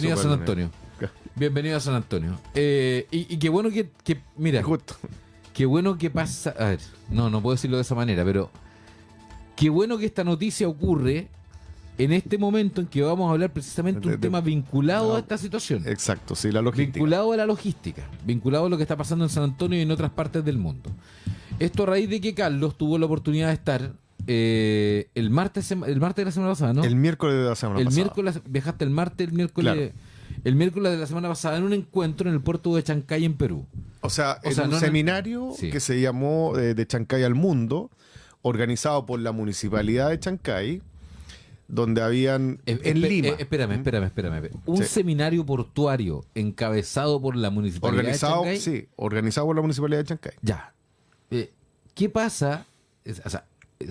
Bienvenido a San Antonio. Bienvenido a San Antonio. y, qué bueno que, mira, Justo. qué bueno que pasa. A ver, no, no puedo decirlo de esa manera, pero qué bueno que esta noticia ocurre en este momento en que vamos a hablar precisamente de, un tema vinculado a esta situación. Exacto, sí, la logística. Vinculado a la logística, vinculado a lo que está pasando en San Antonio y en otras partes del mundo. Esto a raíz de que Carlos tuvo la oportunidad de estar eh, el, martes, el martes de la semana pasada, ¿no? El miércoles de la semana el pasada. Miércoles, viajaste el martes, el miércoles. El miércoles de la semana pasada en un encuentro en el puerto de Chancay, en Perú. O sea, en un seminario que se llamó eh, De Chancay al Mundo, organizado por la municipalidad de Chancay, donde habían. Eh, en Lima. espérame, espérame, espérame. Un seminario portuario encabezado por la municipalidad de Chancay. Organizado, Sí, organizado por la municipalidad de Chancay. Ya. ¿Qué pasa? O sea,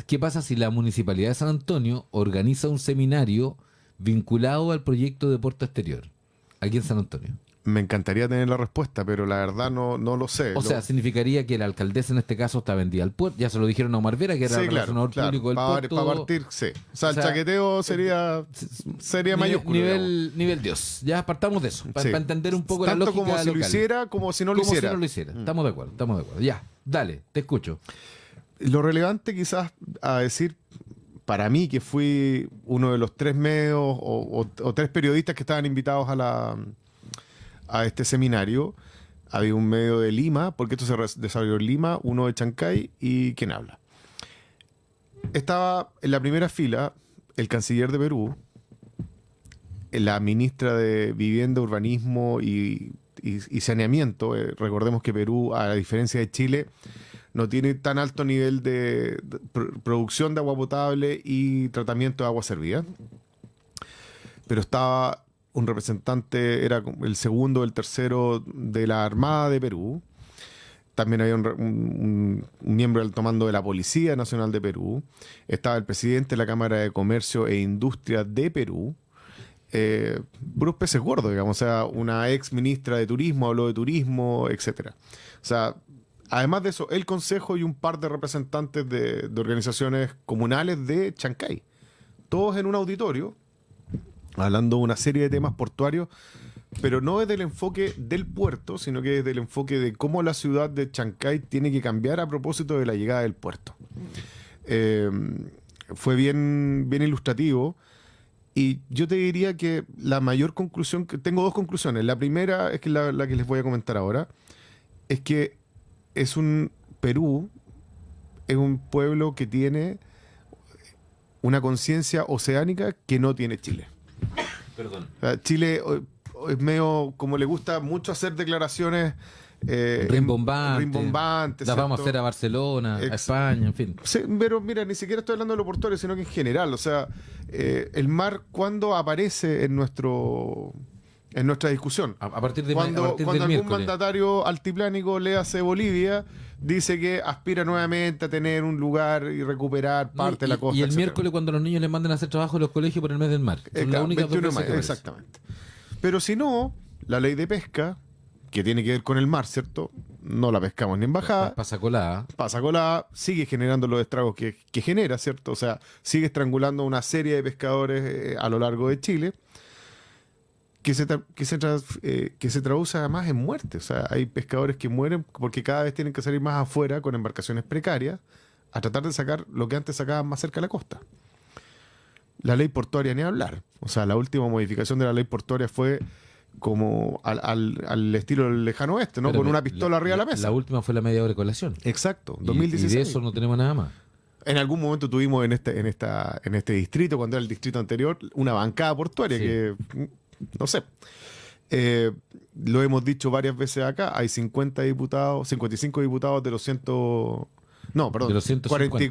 ¿qué pasa si la Municipalidad de San Antonio organiza un seminario vinculado al proyecto de Puerto Exterior aquí en San Antonio? Me encantaría tener la respuesta, pero la verdad no, no lo sé. O sea, significaría que la alcaldesa en este caso está vendida al puerto. Ya se lo dijeron a Omar Vera, que era el relacionador público del puerto. Para partir, sí. O sea, el chaqueteo eh, sería, sería nivel, Nivel, Dios. Ya apartamos de eso, para, entender un poco la lógica como si lo hiciera, como si no lo como hiciera. Si no lo hiciera. Mm. Estamos de acuerdo, estamos de acuerdo. Ya, dale, te escucho lo relevante quizás a decir para mí, que fui uno de los tres medios o, tres periodistas que estaban invitados a, la, a este seminario, había un medio de Lima, porque esto se desarrolló en Lima, uno de Chancay y ¿Quién habla. Estaba en la primera fila el canciller de Perú, la ministra de Vivienda, Urbanismo y, Saneamiento. Eh, recordemos que Perú, a diferencia de Chile, no tiene tan alto nivel de producción de agua potable y tratamiento de agua servida. Pero estaba un representante, era el segundo o el tercero de la Armada de Perú. También había un, miembro del tomando de la Policía Nacional de Perú. Estaba el presidente de la Cámara de Comercio e Industria de Perú, eh, Bruce Peces Gordo, digamos, o sea, una ex ministra de turismo, habló de turismo, etc. O sea, Además de eso, el Consejo y un par de representantes de, organizaciones comunales de Chancay. Todos en un auditorio, hablando de una serie de temas portuarios, pero no desde el enfoque del puerto, sino que desde el enfoque de cómo la ciudad de Chancay tiene que cambiar a propósito de la llegada del puerto. Em, fue bien, bien ilustrativo. Y yo te diría que la mayor conclusión, que tengo dos conclusiones. La primera es que la, la que les voy a comentar ahora, es que es un Perú, es un pueblo que tiene una conciencia oceánica que no tiene Chile. Perdón. Chile es medio, como le gusta mucho hacer declaraciones eh, rimbombantes. Las vamos a hacer a Barcelona, a España, en fin. pero mira, ni siquiera estoy hablando de los portuarios, sino que en general. O sea, eh, el mar, cuando aparece en nuestro en nuestra discusión. A, partir de cuando, cuando algún mandatario altiplánico le hace Bolivia, dice que aspira nuevamente a tener un lugar y recuperar parte de la costa. Y el miércoles cuando los niños le mandan a hacer trabajo en los colegios por el mes del mar. Eh, es exactamente. Pero si no, la ley de pesca, que tiene que ver con el mar, ¿cierto? No la pescamos ni en bajada. Pasa colada. Pasa colada, sigue generando los estragos que, genera, ¿cierto? O sea, sigue estrangulando a una serie de pescadores eh, a lo largo de Chile que se, eh, que se, traduce además en muerte. O sea, hay pescadores que mueren porque cada vez tienen que salir más afuera con embarcaciones precarias a tratar de sacar lo que antes sacaban más cerca de la costa. La ley portuaria ni hablar. O sea, la última modificación de la ley portuaria fue como al, estilo lejano oeste, ¿no? con una pistola arriba de la mesa. La última fue la media hora de colación. Exacto, 2016. Y, de eso no tenemos nada más. En algún momento tuvimos en este, en esta, en este distrito, cuando era el distrito anterior, una bancada portuaria que no sé. Eh, lo hemos dicho varias veces acá, hay 50 diputados, 55 diputados de los 100... No, perdón, los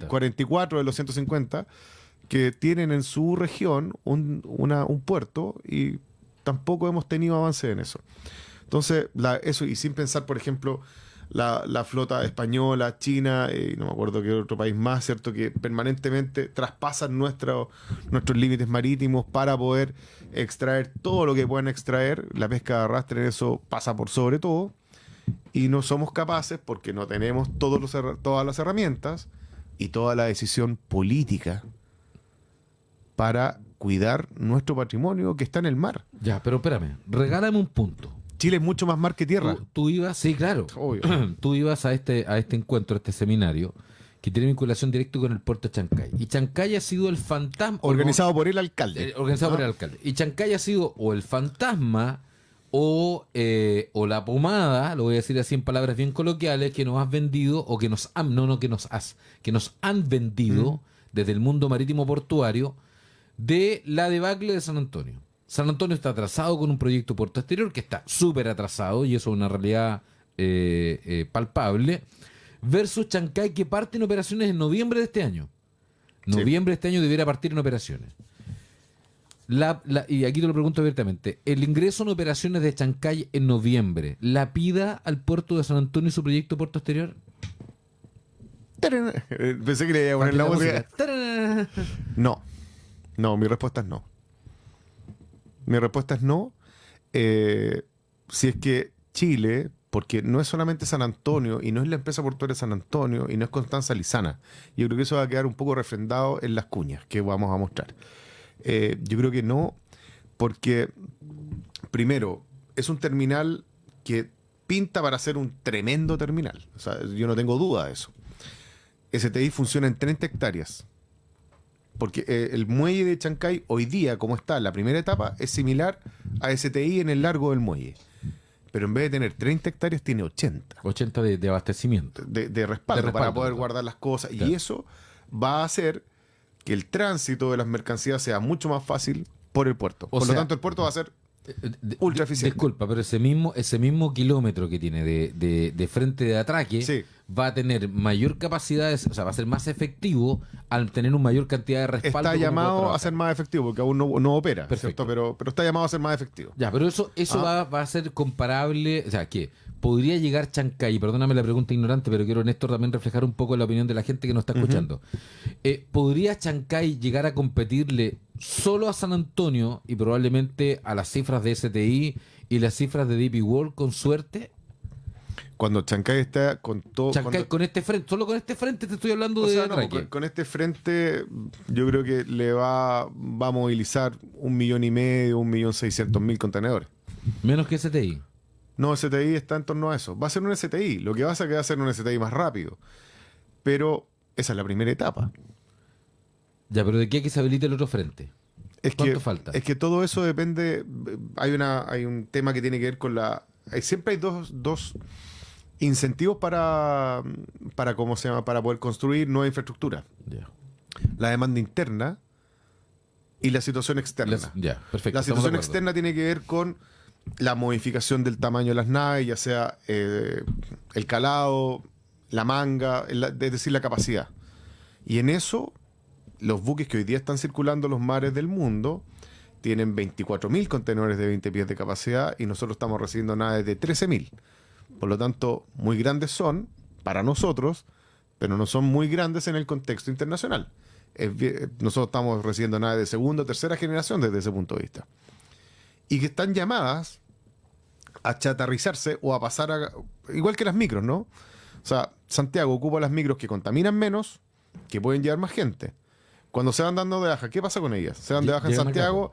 44 de los 150 que tienen en su región un, puerto y tampoco hemos tenido avance en eso. Entonces, eso, y sin pensar, por ejemplo, la, flota española, china, Y eh, no me acuerdo qué otro país más, ¿cierto? Que permanentemente traspasan nuestros límites marítimos para poder extraer todo lo que puedan extraer. La pesca de arrastre en eso pasa por sobre todo. Y no somos capaces porque no tenemos todos los, todas las herramientas y toda la decisión política para cuidar nuestro patrimonio que está en el mar. Ya, pero espérame, regálame un punto. Chile es mucho más mar que tierra. Tú, ibas, sí, claro. tú ibas a este, a este encuentro, a este seminario, que tiene vinculación directa con el puerto de Chancay. Y Chancay ha sido el fantasma. Organizado por el alcalde. Eh, organizado por ah. el alcalde. Y Chancay ha sido o el fantasma o, eh, o la pomada, lo voy a decir así en palabras bien coloquiales, que nos has vendido o que nos han, no, no, que nos has, que nos han vendido mm. desde el mundo marítimo portuario de la debacle de San Antonio. San Antonio está atrasado con un proyecto puerto exterior que está súper atrasado y eso es una realidad eh, eh, palpable. Versus Chancay que parte en operaciones en noviembre de este año. Noviembre de este año debiera partir en operaciones. y aquí te lo pregunto abiertamente. El ingreso en operaciones de Chancay en noviembre, ¿la pida al puerto de San Antonio su proyecto puerto exterior? Eh, pensé que le iba a poner No. No, mi respuesta es no. Mi respuesta es no. Eh, si es que Chile, porque no es solamente San Antonio y no es la empresa portuaria San Antonio y no es Constanza Lizana. Yo creo que eso va a quedar un poco refrendado en las cuñas que vamos a mostrar. Eh, yo creo que no, porque primero, es un terminal que pinta para ser un tremendo terminal. yo no tengo duda de eso. STI funciona en 30 hectáreas. Porque eh, el muelle de Chancay hoy día, como está la primera etapa, es similar a STI en el largo del muelle. Pero en vez de tener 30 hectáreas, tiene 80. 80 de, abastecimiento. De, respaldo, para poder guardar las cosas. Y eso va a hacer que el tránsito de las mercancías sea mucho más fácil por el puerto. por lo tanto, el puerto va a ser eh, eh, ultra eficiente. Disculpa, pero ese mismo, ese mismo kilómetro que tiene de, de frente de atraque sí va a tener mayor capacidad, o sea, va a ser más efectivo al tener una mayor cantidad de respaldo. Está llamado a ser más efectivo, porque aún no, opera, Perfecto. Pero, pero está llamado a ser más efectivo. Ya, pero eso, eso ah. va, va, a ser comparable, o sea, que podría llegar Chancay, perdóname la pregunta ignorante, pero quiero Néstor también reflejar un poco la opinión de la gente que nos está escuchando. Eh, ¿Podría Chancay llegar a competirle solo a San Antonio y probablemente a las cifras de STI y las cifras de DP World con suerte? cuando Chancay está con todo. Chancay, con este frente, solo con este frente te estoy hablando de. con, este frente, yo creo que le va, a movilizar un millón y medio, un millón seiscientos mil contenedores. Menos que STI. No, STI está en torno a eso. Va a ser un STI. Lo que pasa es que va a ser un STI más rápido. Pero esa es la primera etapa. Ya, pero ¿de qué hay que se habilite el otro frente? Es ¿Cuánto que, falta? Es que todo eso depende. Hay, una, hay un tema que tiene que ver con la. Hay, siempre hay dos, dos incentivos para, ¿cómo se llama? para poder construir nueva infraestructura. La demanda interna y la situación externa. La situación externa tiene que ver con la modificación del tamaño de las naves, ya sea eh, el calado, la manga, es decir, la capacidad. Y en eso, los buques que hoy día están circulando los mares del mundo tienen 24.000 contenedores de 20 pies de capacidad y nosotros estamos recibiendo naves de 13.000. Por lo tanto, muy grandes son para nosotros, pero no son muy grandes en el contexto internacional. Eh, nosotros estamos recibiendo naves de segunda o tercera generación desde ese punto de vista. Y que están llamadas a chatarrizarse o a pasar a... Igual que las micros, ¿no? O sea, Santiago ocupa las micros que contaminan menos, que pueden llevar más gente. Cuando se van dando de baja, ¿qué pasa con ellas? Se van de baja en Santiago,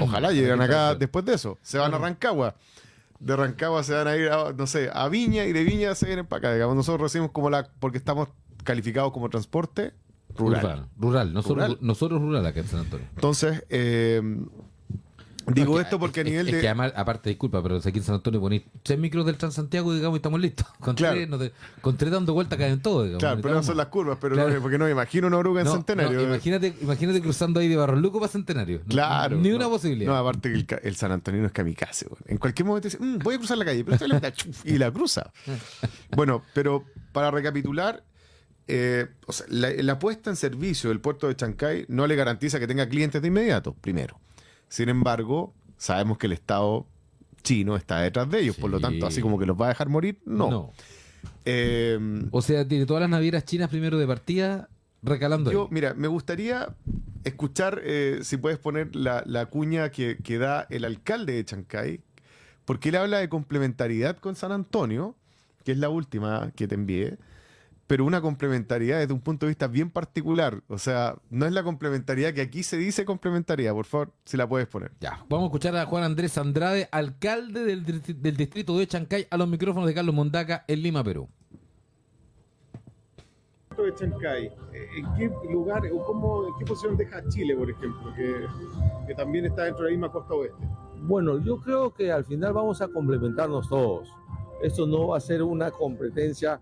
ojalá lleguen acá después de eso. Se van a Rancagua de Rancagua se van a ir, no sé, a Viña y de Viña se vienen para acá. Digamos, nosotros recibimos como la. porque estamos calificados como transporte rural. Rural, Nosotros, rural. nosotros rural acá en San Antonio. Entonces, eh, Digo esto porque a nivel de. aparte, disculpa, pero aquí en San Antonio ponís tres micros del Transantiago, digamos, y estamos listos. Con, claro. dando vueltas caen todo, digamos. Claro, pero no son las curvas, pero porque no me imagino una oruga en Centenario. imagínate, imagínate cruzando ahí de Luco para Centenario. Claro. ni una posibilidad. No, aparte que el, San Antonio es kamikaze, En cualquier momento dice, mm, voy a cruzar la calle, pero la y la cruza. bueno, pero para recapitular. Eh, o sea, la, la puesta en servicio del puerto de Chancay no le garantiza que tenga clientes de inmediato, primero. Sin embargo, sabemos que el Estado chino está detrás de ellos, por lo tanto, así como que los va a dejar morir, no. Em, o sea, tiene todas las navieras chinas primero de partida recalando. Yo, mira, me gustaría escuchar eh, si puedes poner la, cuña que, que, da el alcalde de Chancay, porque él habla de complementariedad con San Antonio, que es la última que te envié pero una complementariedad desde un punto de vista bien particular. O sea, no es la complementariedad que aquí se dice complementariedad. Por favor, si la puedes poner. Ya, vamos a escuchar a Juan Andrés Andrade, alcalde del, distrito de Chancay, a los micrófonos de Carlos Mondaca en Lima, Perú. De Chancay, eh, ¿en qué lugar o cómo, en qué posición deja Chile, por ejemplo, que, que también está dentro de la misma costa oeste? Bueno, yo creo que al final vamos a complementarnos todos. Eso no va a ser una competencia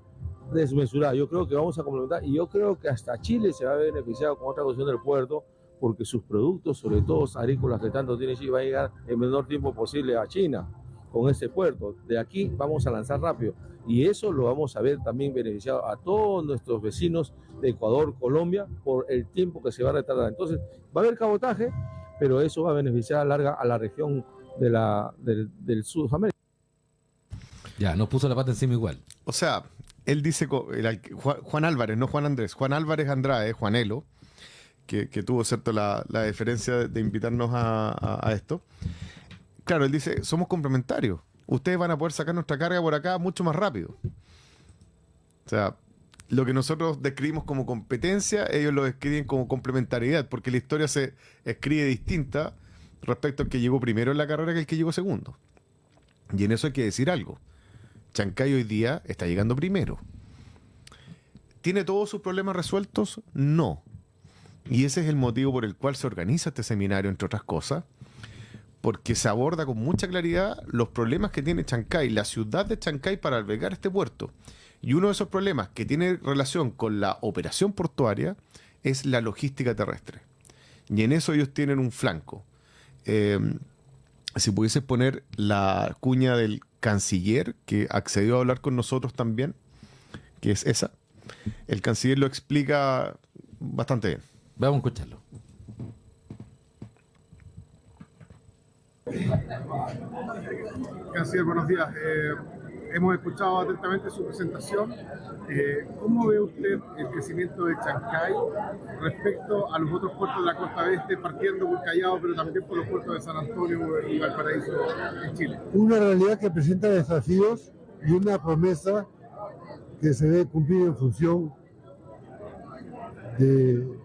desmesurada. Yo creo que vamos a complementar y yo creo que hasta Chile se va a beneficiar con otra cuestión del puerto porque sus productos, sobre todo agrícolas que tanto tiene Chile, va a llegar en menor tiempo posible a China con ese puerto. De aquí vamos a lanzar rápido y eso lo vamos a ver también beneficiado a todos nuestros vecinos de Ecuador, Colombia, por el tiempo que se va a retardar. Entonces, va a haber cabotaje, pero eso va a beneficiar a, larga, a la región de la, del, del Sudamérica. Ya, nos puso la pata encima igual. O sea, él dice, Juan Álvarez, no Juan Andrés, Juan Álvarez Andrade, Juanelo, que, que tuvo cierto la, la deferencia de, invitarnos a, a, esto. Claro, él dice, somos complementarios. Ustedes van a poder sacar nuestra carga por acá mucho más rápido. O sea, lo que nosotros describimos como competencia, ellos lo describen como complementariedad, porque la historia se escribe distinta respecto al que llegó primero en la carrera que el que llegó segundo. Y en eso hay que decir algo. Chancay hoy día está llegando primero. ¿Tiene todos sus problemas resueltos? No. Y ese es el motivo por el cual se organiza este seminario, entre otras cosas, porque se aborda con mucha claridad los problemas que tiene Chancay, la ciudad de Chancay para albergar este puerto. Y uno de esos problemas que tiene relación con la operación portuaria es la logística terrestre. Y en eso ellos tienen un flanco. Eh, si pudiese poner la cuña del canciller que accedió a hablar con nosotros también, que es esa. El canciller lo explica bastante bien. Vamos a escucharlo. Canciller, buenos días. Eh, hemos escuchado atentamente su presentación. Eh, ¿Cómo ve usted el crecimiento de Chancay respecto a los otros puertos de la costa oeste, partiendo por Callao, pero también por los puertos de San Antonio y Valparaíso en Chile? Una realidad que presenta desafíos y una promesa que se debe cumplir en función de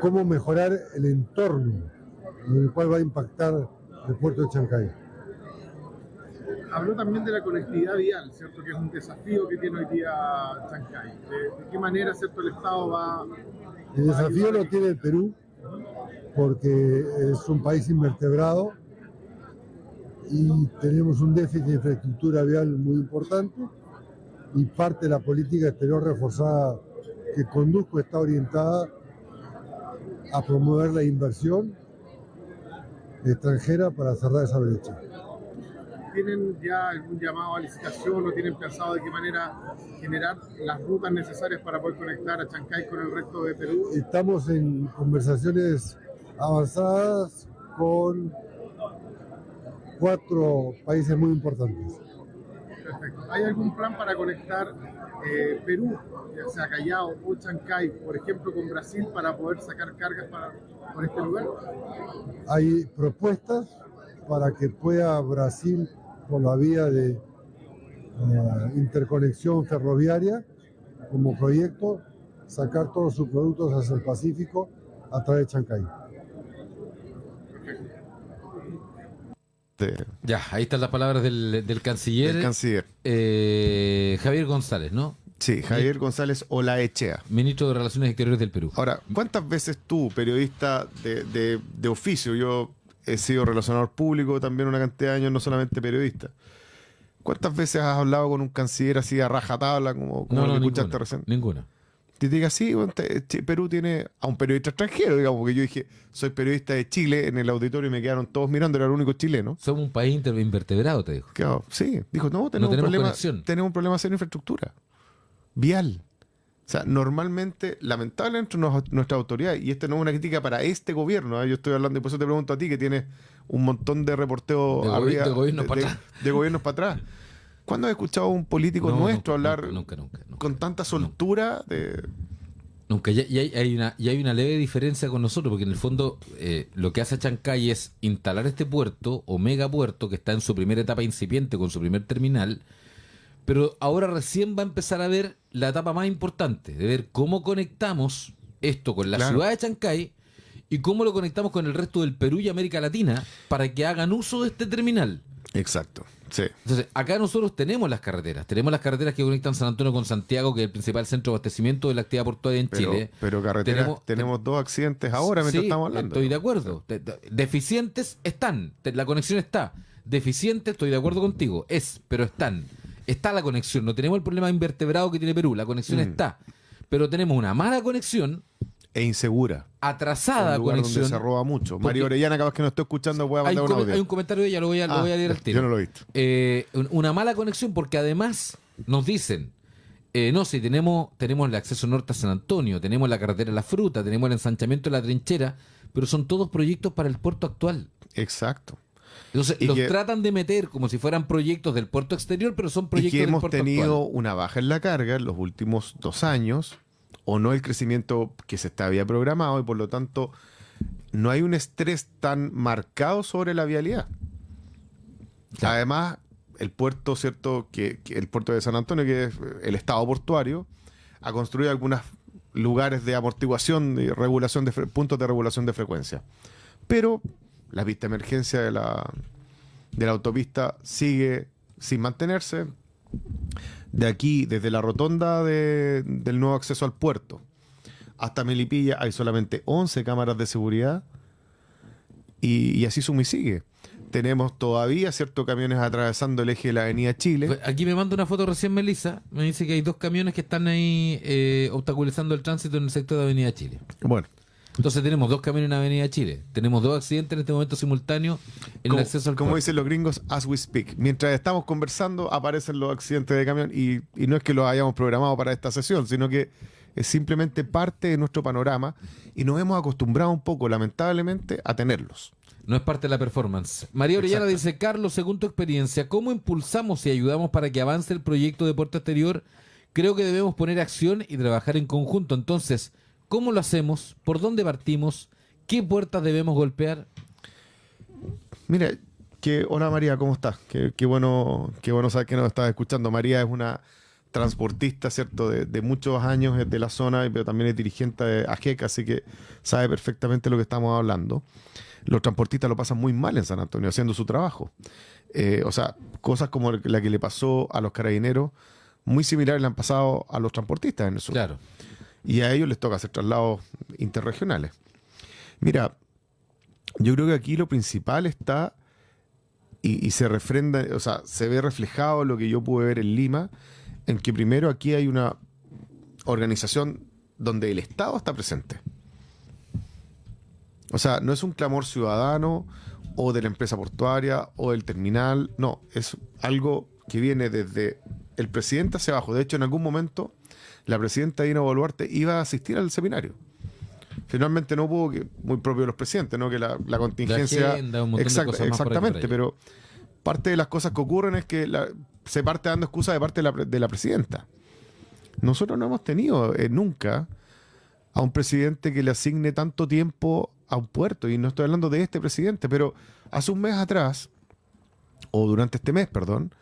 cómo mejorar el entorno en el cual va a impactar el puerto de Chancay. Habló también de la conectividad vial, ¿cierto? Que es un desafío que tiene hoy día Chancay. ¿De, qué manera, ¿cierto? El Estado va... El desafío lo tiene el Perú, porque es un país invertebrado y tenemos un déficit de infraestructura vial muy importante y parte de la política exterior reforzada que conduzco está orientada a promover la inversión extranjera para cerrar esa brecha. ¿Tienen ya algún llamado a licitación o tienen pensado de qué manera generar las rutas necesarias para poder conectar a Chancay con el resto de Perú? Estamos en conversaciones avanzadas con cuatro países muy importantes. Perfecto. ¿Hay algún plan para conectar eh, Perú, ya sea Callao o Chancay, por ejemplo, con Brasil para poder sacar cargas para, por este lugar? Hay propuestas para que pueda Brasil, por la vía de eh, interconexión ferroviaria, como proyecto, sacar todos sus productos hacia el Pacífico a través de Chancay. Ya, ahí están las palabras del, canciller. Del canciller. Eh, Javier González, ¿no? Sí, Javier eh, González Echea, Ministro de Relaciones Exteriores del Perú. Ahora, ¿cuántas veces tú, periodista de oficio, yo he sido relacionador público también una cantidad de años, no solamente periodista. ¿Cuántas veces has hablado con un canciller así a rajatabla como, como lo que escuchaste recién? Ninguna. Te diga, sí, eh, Perú tiene a un periodista extranjero, digamos, porque yo dije, soy periodista de Chile en el auditorio y me quedaron todos mirando, era el único chileno. Somos un país invertebrado, te dijo. sí. Dijo, no, tenemos, un problema, tenemos un problema infraestructura vial. O sea, normalmente, lamentablemente, nuestra autoridad, y esta no es una crítica para este gobierno, ¿eh? yo estoy hablando, y por eso te pregunto a ti, que tienes un montón de reporteos de, gobiernos para atrás. ¿Cuándo has escuchado a un político nuestro hablar con tanta soltura de... Nunca, y hay, una, y hay una leve diferencia con nosotros, porque en el fondo eh, lo que hace Chancay es instalar este puerto o megapuerto que está en su primera etapa incipiente con su primer terminal, pero ahora recién va a empezar a ver la etapa más importante, de ver cómo conectamos esto con la ciudad de Chancay y cómo lo conectamos con el resto del Perú y América Latina para que hagan uso de este terminal. Exacto. Sí. Entonces, acá nosotros tenemos las carreteras. Tenemos las carreteras que conectan San Antonio con Santiago, que es el principal centro de abastecimiento de la actividad portuaria en Chile. Pero carreteras, tenemos, dos accidentes ahora mientras estamos hablando. Estoy de acuerdo. Deficientes están. La conexión está. Deficiente, estoy de acuerdo contigo. Es, pero están. Está la conexión. No tenemos el problema invertebrado que tiene Perú. La conexión mm. está. Pero tenemos una mala conexión. E insegura. Atrasada conexión. se roba mucho. Mario Orellana, capaz que no estoy escuchando, puede mandar un audio. Hay un comentario de ella, lo voy a, ah, leer Yo no lo he visto. Eh, una mala conexión porque además nos dicen, eh, no, si tenemos, tenemos el acceso norte a San Antonio, tenemos la carretera la fruta, tenemos el ensanchamiento de la trinchera, pero son todos proyectos para el puerto actual. Exacto los tratan de meter como si fueran proyectos del puerto exterior, pero son proyectos y que hemos tenido una baja en la carga en los últimos dos años, o no el crecimiento que se había programado, y por lo tanto no hay un estrés tan marcado sobre la vialidad. Además, el puerto, ¿cierto? el puerto de San Antonio, que es el estado portuario, ha construido algunos lugares de amortiguación y regulación de puntos de regulación de frecuencia. Pero la vista de emergencia de la, de la autopista sigue sin mantenerse. De aquí, desde la rotonda del nuevo acceso al puerto hasta Melipilla, hay solamente 11 cámaras de seguridad. Y, así suma y sigue. Tenemos todavía ciertos camiones atravesando el eje de la Avenida Chile. Pues, aquí me manda una foto recién Melissa. Me dice que hay dos camiones que están ahí eh, obstaculizando el tránsito en el sector de Avenida Chile. Bueno, entonces tenemos dos camiones en Avenida Chile. Tenemos dos accidentes en este momento simultáneo en el acceso al Como dicen los gringos, as we speak. Mientras estamos conversando, aparecen los accidentes de camión y, no es que los hayamos programado para esta sesión, sino que es simplemente parte de nuestro panorama y nos hemos acostumbrado un poco, lamentablemente, a tenerlos. No es parte de la performance. María Orellana dice, Carlos, según tu experiencia, ¿cómo impulsamos y ayudamos para que avance el proyecto de Puerto Exterior? Creo que debemos poner acción y trabajar en conjunto. Entonces, ¿Cómo lo hacemos? ¿Por dónde partimos? ¿Qué puertas debemos golpear? Mira, que, hola María, ¿cómo estás? Qué, bueno, qué bueno saber que nos estás escuchando. María es una transportista, ¿cierto? De, muchos años, de la zona, pero también es dirigente de Ajeca, así que sabe perfectamente lo que estamos hablando. Los transportistas lo pasan muy mal en San Antonio, haciendo su trabajo. Eh, o sea, cosas como la que le pasó a los carabineros, muy similares le han pasado a los transportistas en el sur. Claro y a ellos les toca hacer traslados interregionales. Mira, yo creo que aquí lo principal está y, se refrenda, o sea, se ve reflejado lo que yo pude ver en Lima, en que primero aquí hay una organización donde el Estado está presente. O sea, no es un clamor ciudadano o de la empresa portuaria o del terminal, no, es algo que viene desde el presidente hacia abajo. De hecho, en algún momento la presidenta Dina Boluarte iba a asistir al seminario. Finalmente no hubo, muy propio de los presidentes, ¿no? que la, contingencia... exactamente, pero parte de las cosas que ocurren es que se parte dando excusa de parte de la, presidenta. Nosotros no hemos tenido eh, nunca a un presidente que le asigne tanto tiempo a un puerto, y no estoy hablando de este presidente, pero hace un mes atrás, o durante este mes, perdón,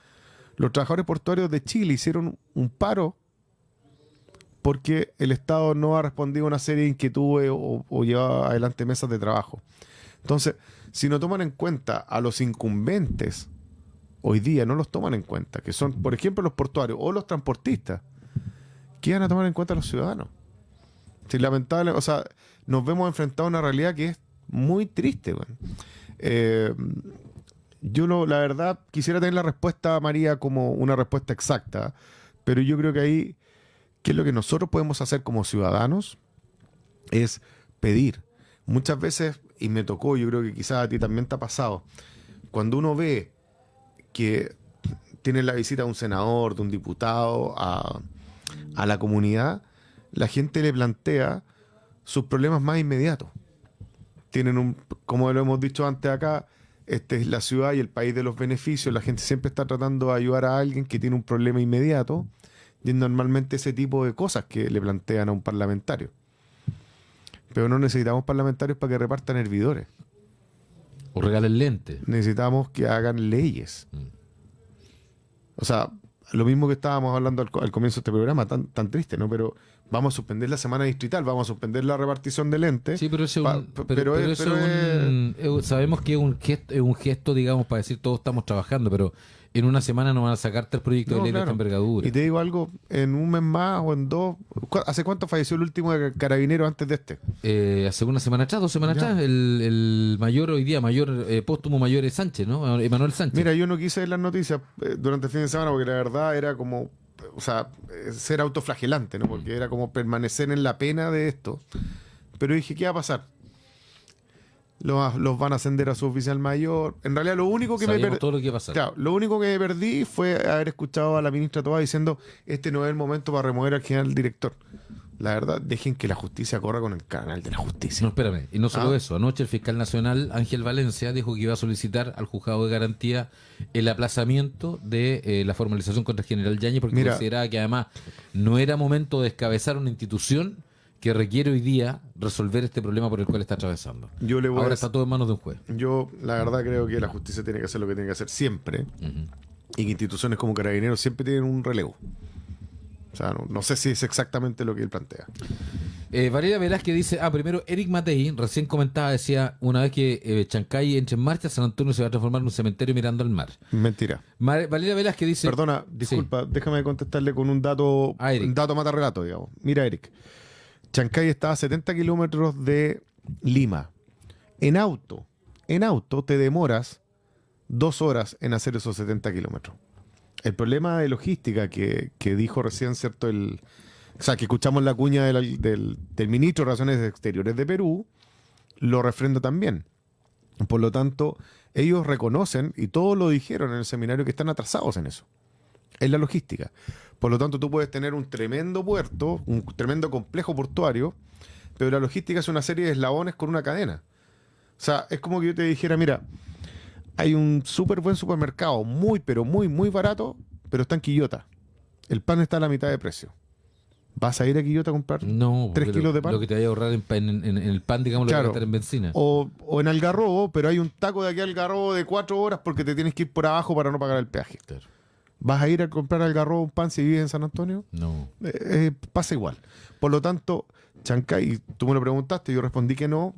los trabajadores portuarios de Chile hicieron un paro porque el Estado no ha respondido a una serie de inquietudes o, o lleva adelante mesas de trabajo. Entonces, si no toman en cuenta a los incumbentes, hoy día no los toman en cuenta, que son, por ejemplo, los portuarios o los transportistas, ¿qué van a tomar en cuenta a los ciudadanos? Si lamentable, o sea, nos vemos enfrentados a una realidad que es muy triste, eh, yo no la verdad quisiera tener la respuesta, María, como una respuesta exacta, pero yo creo que ahí ¿Qué es lo que nosotros podemos hacer como ciudadanos? Es pedir. Muchas veces, y me tocó, yo creo que quizás a ti también te ha pasado, cuando uno ve que tiene la visita de un senador, de un diputado, a, la comunidad, la gente le plantea sus problemas más inmediatos. Tienen un, como lo hemos dicho antes acá, este es la ciudad y el país de los beneficios, la gente siempre está tratando de ayudar a alguien que tiene un problema inmediato normalmente ese tipo de cosas que le plantean a un parlamentario. Pero no necesitamos parlamentarios para que repartan hervidores. O regalen lentes. Necesitamos que hagan leyes. Mm. O sea, lo mismo que estábamos hablando al, comienzo de este programa, tan, tan, triste, ¿no? Pero vamos a suspender la semana distrital, vamos a suspender la repartición de lentes. Sí, pero, eso un, sabemos que es un, gesto, es un gesto, digamos, para decir todos estamos trabajando, pero en una semana no van a sacar tres proyectos de ley de esta envergadura. Y te digo algo, en un mes más o en dos, ¿hace cuánto falleció el último carabinero antes de este? Eh, hace una semana atrás, dos semanas ya. atrás, el, mayor hoy día, mayor eh, póstumo mayor es Sánchez, ¿no? Emanuel Sánchez. Mira, yo no quise ver las noticias eh, durante el fin de semana porque la verdad era como o sea, ser autoflagelante, ¿no? Porque mm. era como permanecer en la pena de esto. Pero dije, ¿qué va a pasar? Los, van a ascender a su oficial mayor. En realidad, lo único que me lo único que perdí fue haber escuchado a la ministra Toba diciendo: Este no es el momento para remover al general director. La verdad, dejen que la justicia corra con el canal de la justicia. No, espérame. Y no solo ah. eso. Anoche el fiscal nacional Ángel Valencia dijo que iba a solicitar al juzgado de garantía el aplazamiento de eh, la formalización contra el general Yañez porque consideraba que además no era momento de descabezar una institución que requiere hoy día resolver este problema por el cual está atravesando. Ahora está todo en manos de un juez. Yo, la verdad, creo que la justicia tiene que hacer lo que tiene que hacer siempre. Y que instituciones como Carabineros siempre tienen un relevo. O sea, no, sé si es exactamente lo que él plantea. Eh, Valeria Velázquez dice, ah, primero Eric Matei, recién comentaba, decía, una vez que eh, Chancay entre en marcha, San Antonio se va a transformar en un cementerio mirando al mar. Mentira. Valeria Velázquez dice... Perdona, disculpa, déjame contestarle con un dato, un dato mata relato, digamos. Mira, Eric. Chancay está a 70 kilómetros de Lima. En auto, en auto te demoras dos horas en hacer esos 70 kilómetros. El problema de logística que, dijo recién, ¿cierto? El, o sea, que escuchamos la cuña del, ministro de Relaciones Exteriores de Perú, lo refrenda también. Por lo tanto, ellos reconocen, y todos lo dijeron en el seminario, que están atrasados en eso, en la logística. Por lo tanto, tú puedes tener un tremendo puerto, un tremendo complejo portuario, pero la logística es una serie de eslabones con una cadena. O sea, es como que yo te dijera, mira, hay un súper buen supermercado, muy, pero muy, muy barato, pero está en Quillota. El pan está a la mitad de precio. ¿Vas a ir a Quillota a comprar no, kilos de pan? Lo que te vaya a ahorrar en, el pan, digamos, lo que a en benzina. O, en Algarrobo, pero hay un taco de aquí a Algarrobo de cuatro horas porque te tienes que ir por abajo para no pagar el peaje. Claro. ¿Vas a ir a comprar al garro un pan si vives en San Antonio? No. Eh, eh, pasa igual. Por lo tanto, Chancay, tú me lo preguntaste, yo respondí que no.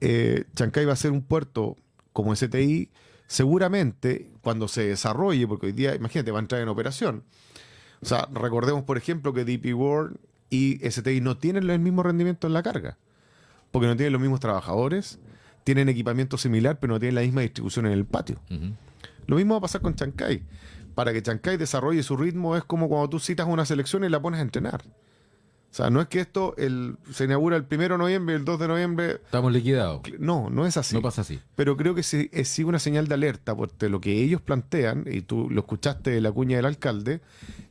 Eh, Chancay va a ser un puerto como STI, seguramente cuando se desarrolle, porque hoy día, imagínate, va a entrar en operación. O sea, recordemos, por ejemplo, que DP World y STI no tienen el mismo rendimiento en la carga, porque no tienen los mismos trabajadores, tienen equipamiento similar, pero no tienen la misma distribución en el patio. Lo mismo va a pasar con Chancay. Para que Chancay desarrolle su ritmo es como cuando tú citas una selección y la pones a entrenar. O sea, no es que esto el, se inaugura el 1 de noviembre, el 2 de noviembre. Estamos liquidados. No, no es así. No pasa así. Pero creo que sí es, una señal de alerta, porque lo que ellos plantean, y tú lo escuchaste de la cuña del alcalde,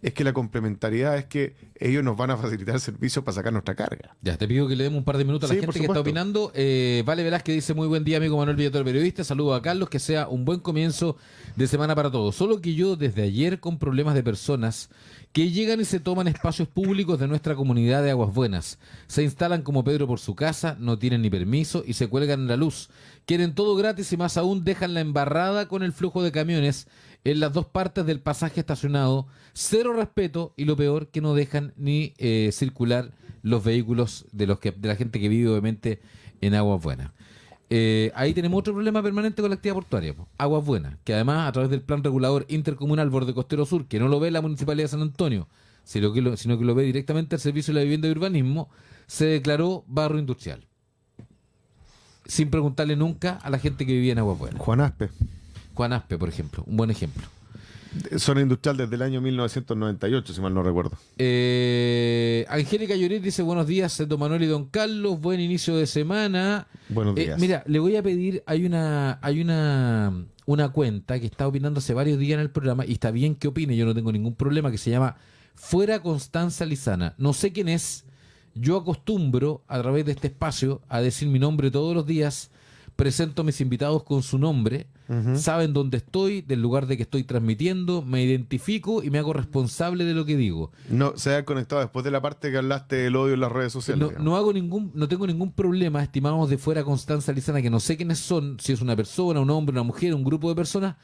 es que la complementariedad es que ellos nos van a facilitar servicios para sacar nuestra carga. Ya, te pido que le demos un par de minutos a la gente que está opinando. Eh, vale, vale que dice: Muy buen día, amigo Manuel Villator, periodista. Saludo a Carlos, que sea un buen comienzo de semana para todos. Solo que yo desde ayer con problemas de personas que llegan y se toman espacios públicos de nuestra comunidad de Aguas Buenas. Se instalan como Pedro por su casa, no tienen ni permiso y se cuelgan en la luz. Quieren todo gratis y más aún dejan la embarrada con el flujo de camiones en las dos partes del pasaje estacionado. Cero respeto y lo peor que no dejan ni eh, circular los vehículos de, los que, de la gente que vive obviamente en Aguas Buenas. Eh, ahí tenemos otro problema permanente con la actividad portuaria, Aguas Buenas, que además a través del plan regulador intercomunal Borde Costero Sur, que no lo ve la Municipalidad de San Antonio, sino que lo, ve directamente el Servicio de la Vivienda y Urbanismo, se declaró barro industrial. Sin preguntarle nunca a la gente que vivía en Aguas Buenas. Juan Aspe. Juan Aspe, por ejemplo, un buen ejemplo. Zona industrial desde el año 1998, si mal no recuerdo. Eh, Angélica Lloret dice buenos días, don Manuel y don Carlos, buen inicio de semana. Buenos eh, días. mira, le voy a pedir, hay una, hay una, una cuenta que está opinando hace varios días en el programa y está bien que opine, yo no tengo ningún problema, que se llama Fuera Constanza Lizana. No sé quién es, yo acostumbro a través de este espacio a decir mi nombre todos los días presento a mis invitados con su nombre, saben dónde estoy, del lugar de que estoy transmitiendo, me identifico y me hago responsable de lo que digo. No, se ha conectado después de la parte que hablaste del odio en las redes sociales. No, hago ningún, no tengo ningún problema, estimamos de fuera Constanza Lizana, que no sé quiénes son, si es una persona, un hombre, una mujer, un grupo de personas,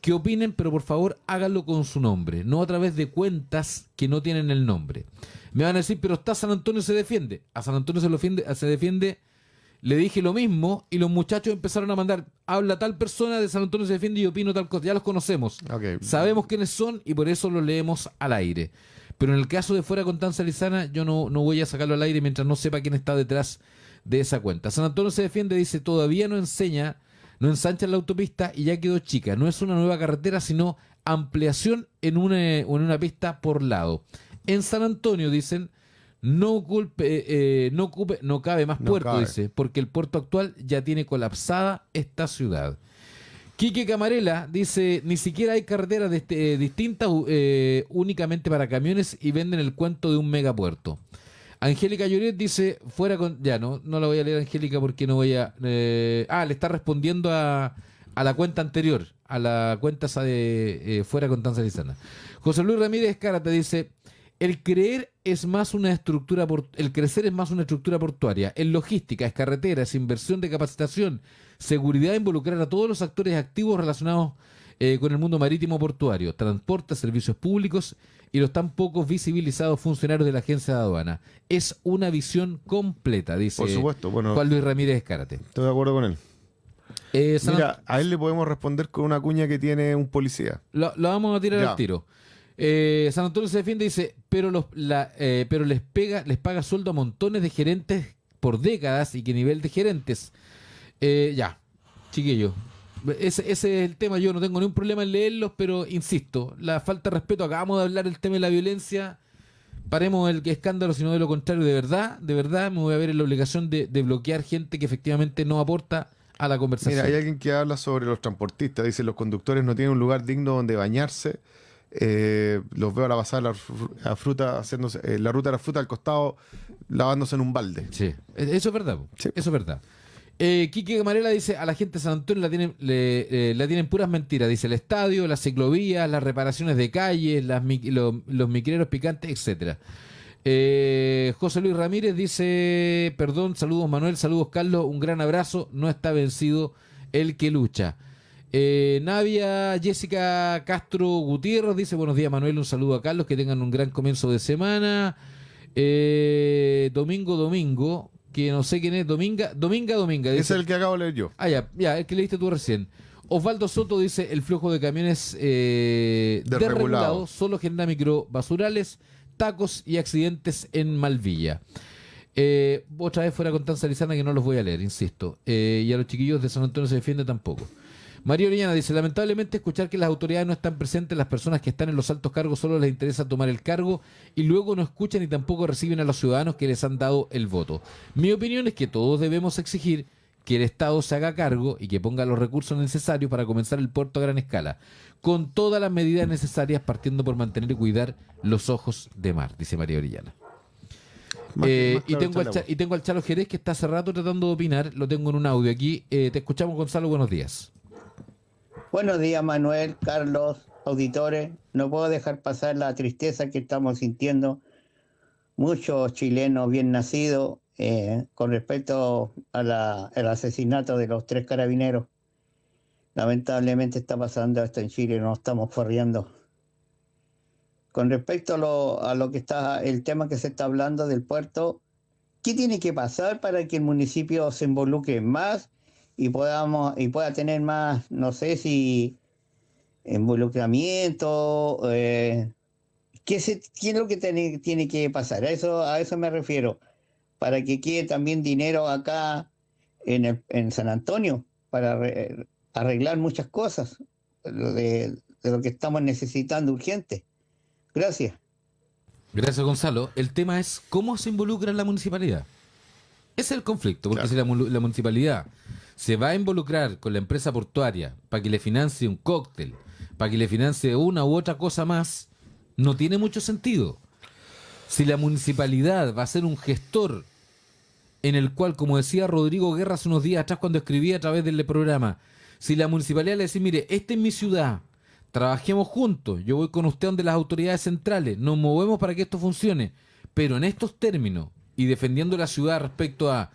que opinen, pero por favor háganlo con su nombre, no a través de cuentas que no tienen el nombre. Me van a decir, pero está San Antonio se defiende. A San Antonio se, lo defiende, se defiende le dije lo mismo y los muchachos empezaron a mandar, habla tal persona de San Antonio se defiende y opino tal cosa, ya los conocemos, sabemos quiénes son y por eso los leemos al aire. Pero en el caso de fuera Contanza Lizana, yo no, no voy a sacarlo al aire mientras no sepa quién está detrás de esa cuenta. San Antonio se defiende, dice, todavía no enseña, no ensancha la autopista y ya quedó chica. No es una nueva carretera, sino ampliación en una, en una pista por lado. En San Antonio, dicen, no, eh, eh, no, no cabe más puerto, dice, porque el puerto actual ya tiene colapsada esta ciudad. Quique Camarela dice, ni siquiera hay carreteras este, eh, distintas únicamente para camiones y venden el cuento de un megapuerto. Angélica Lloret dice, fuera con... Ya, no, no la voy a leer Angélica porque no voy a... Ah, le está respondiendo a, la cuenta anterior, a la cuenta de fuera con Lizana. José Luis Ramírez Cara dice, el creer es más una estructura el crecer es más una estructura portuaria. En logística, es carretera, es inversión de capacitación, seguridad, involucrar a todos los actores activos relacionados eh, con el mundo marítimo portuario, transporte, servicios públicos y los tan pocos visibilizados funcionarios de la agencia de aduana. Es una visión completa, dice Por supuesto, bueno, Juan Luis Ramírez Escárate. Estoy de acuerdo con él. Eh, Mira, a él le podemos responder con una cuña que tiene un policía. Lo vamos a tirar al tiro. Eh, San Antonio se defiende y dice, pero, los, eh, pero les, pega, les paga sueldo a montones de gerentes por décadas y qué nivel de gerentes. Eh, ya, chiquillo. Ese, es el tema, yo no tengo ningún problema en leerlos, pero insisto, la falta de respeto, acabamos de hablar del tema de la violencia, paremos el escándalo, sino de lo contrario, de verdad, de verdad me voy a ver en la obligación de, de bloquear gente que efectivamente no aporta a la conversación. Mira, hay alguien que habla sobre los transportistas, dice los conductores no tienen un lugar digno donde bañarse eh, los veo a la pasada la fruta haciéndose eh, la ruta de la fruta al costado lavándose en un balde. Sí, e, eso es verdad. Eso es verdad. Eh, dice, a la gente de San Antonio la tienen, le, la tienen puras mentiras. Dice el estadio, las ciclovías, las reparaciones de calles, los, miquileros picantes, etc José Luis Ramírez dice, perdón, saludos Manuel, saludos Carlos, un gran abrazo, no está vencido el que lucha. Eh, Navia Jessica Castro Gutiérrez dice buenos días Manuel, un saludo a Carlos, que tengan un gran comienzo de semana. Eh, domingo Domingo, que no sé quién es, Dominga Dominga Dominga. Dice, es el que acabo de leer yo. Ah, ya, ya, el que leíste tú recién. Osvaldo Soto dice, el flujo de camiones eh, desregulado. solo genera microbasurales, tacos y accidentes en Malvilla. Eh, otra vez fuera con tan Lizana que no los voy a leer, insisto. Eh, y a los chiquillos de San Antonio se defiende tampoco. María Orellana dice, lamentablemente escuchar que las autoridades no están presentes, las personas que están en los altos cargos solo les interesa tomar el cargo y luego no escuchan y tampoco reciben a los ciudadanos que les han dado el voto. Mi opinión es que todos debemos exigir que el Estado se haga cargo y que ponga los recursos necesarios para comenzar el puerto a gran escala, con todas las medidas necesarias partiendo por mantener y cuidar los ojos de mar, dice María Orellana. Eh, y, tengo al, y Chalo Jerez que está hace rato tratando de opinar, lo tengo en un audio aquí. Eh, te escuchamos Gonzalo, buenos días. Buenos días, Manuel, Carlos, auditores. No puedo dejar pasar la tristeza que estamos sintiendo muchos chilenos bien nacidos eh, con respecto al asesinato de los tres carabineros. Lamentablemente está pasando esto en Chile, no estamos corriendo Con respecto a lo, a lo que está, el tema que se está hablando del puerto, ¿qué tiene que pasar para que el municipio se involucre más? y podamos y pueda tener más, no sé si involucramiento, eh, ¿qué, se, es lo que tiene, que pasar? A eso, a eso me refiero, para que quede también dinero acá en, en San Antonio, para arreglar muchas cosas de, lo que estamos necesitando urgente. Gracias. Gracias, Gonzalo. El tema es cómo se involucra la municipalidad. es el conflicto, porque si la, la, municipalidad se va a involucrar con la empresa portuaria para que le financie un cóctel, para que le financie una u otra cosa más, no tiene mucho sentido. Si la municipalidad va a ser un gestor en el cual, como decía Rodrigo Guerra hace unos días atrás cuando escribía a través del programa, si la municipalidad le dice, mire, esta es mi ciudad, trabajemos juntos, yo voy con usted donde las autoridades centrales, nos movemos para que esto funcione, pero en estos términos y defendiendo la ciudad respecto a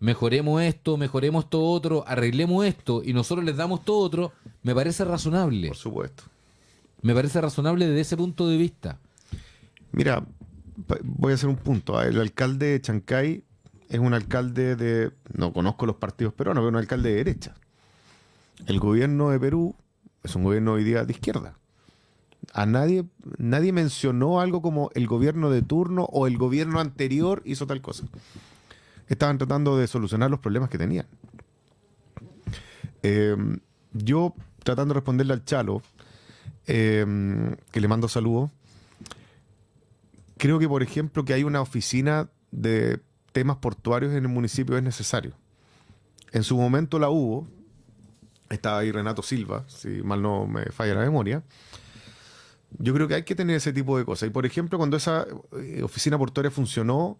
mejoremos esto, mejoremos todo otro, arreglemos esto y nosotros les damos todo otro, me parece razonable. Por supuesto. Me parece razonable desde ese punto de vista. Mira, voy a hacer un punto. El alcalde de Chancay es un alcalde de. No conozco los partidos peruanos, pero es un alcalde de derecha. El gobierno de Perú es un gobierno hoy día de izquierda. A nadie, nadie mencionó algo como el gobierno de turno o el gobierno anterior hizo tal cosa estaban tratando de solucionar los problemas que tenían. Eh, yo, tratando de responderle al Chalo, eh, que le mando saludos, creo que, por ejemplo, que hay una oficina de temas portuarios en el municipio es necesario. En su momento la hubo, estaba ahí Renato Silva, si mal no me falla la memoria. Yo creo que hay que tener ese tipo de cosas. Y por ejemplo, cuando esa eh, oficina portuaria funcionó,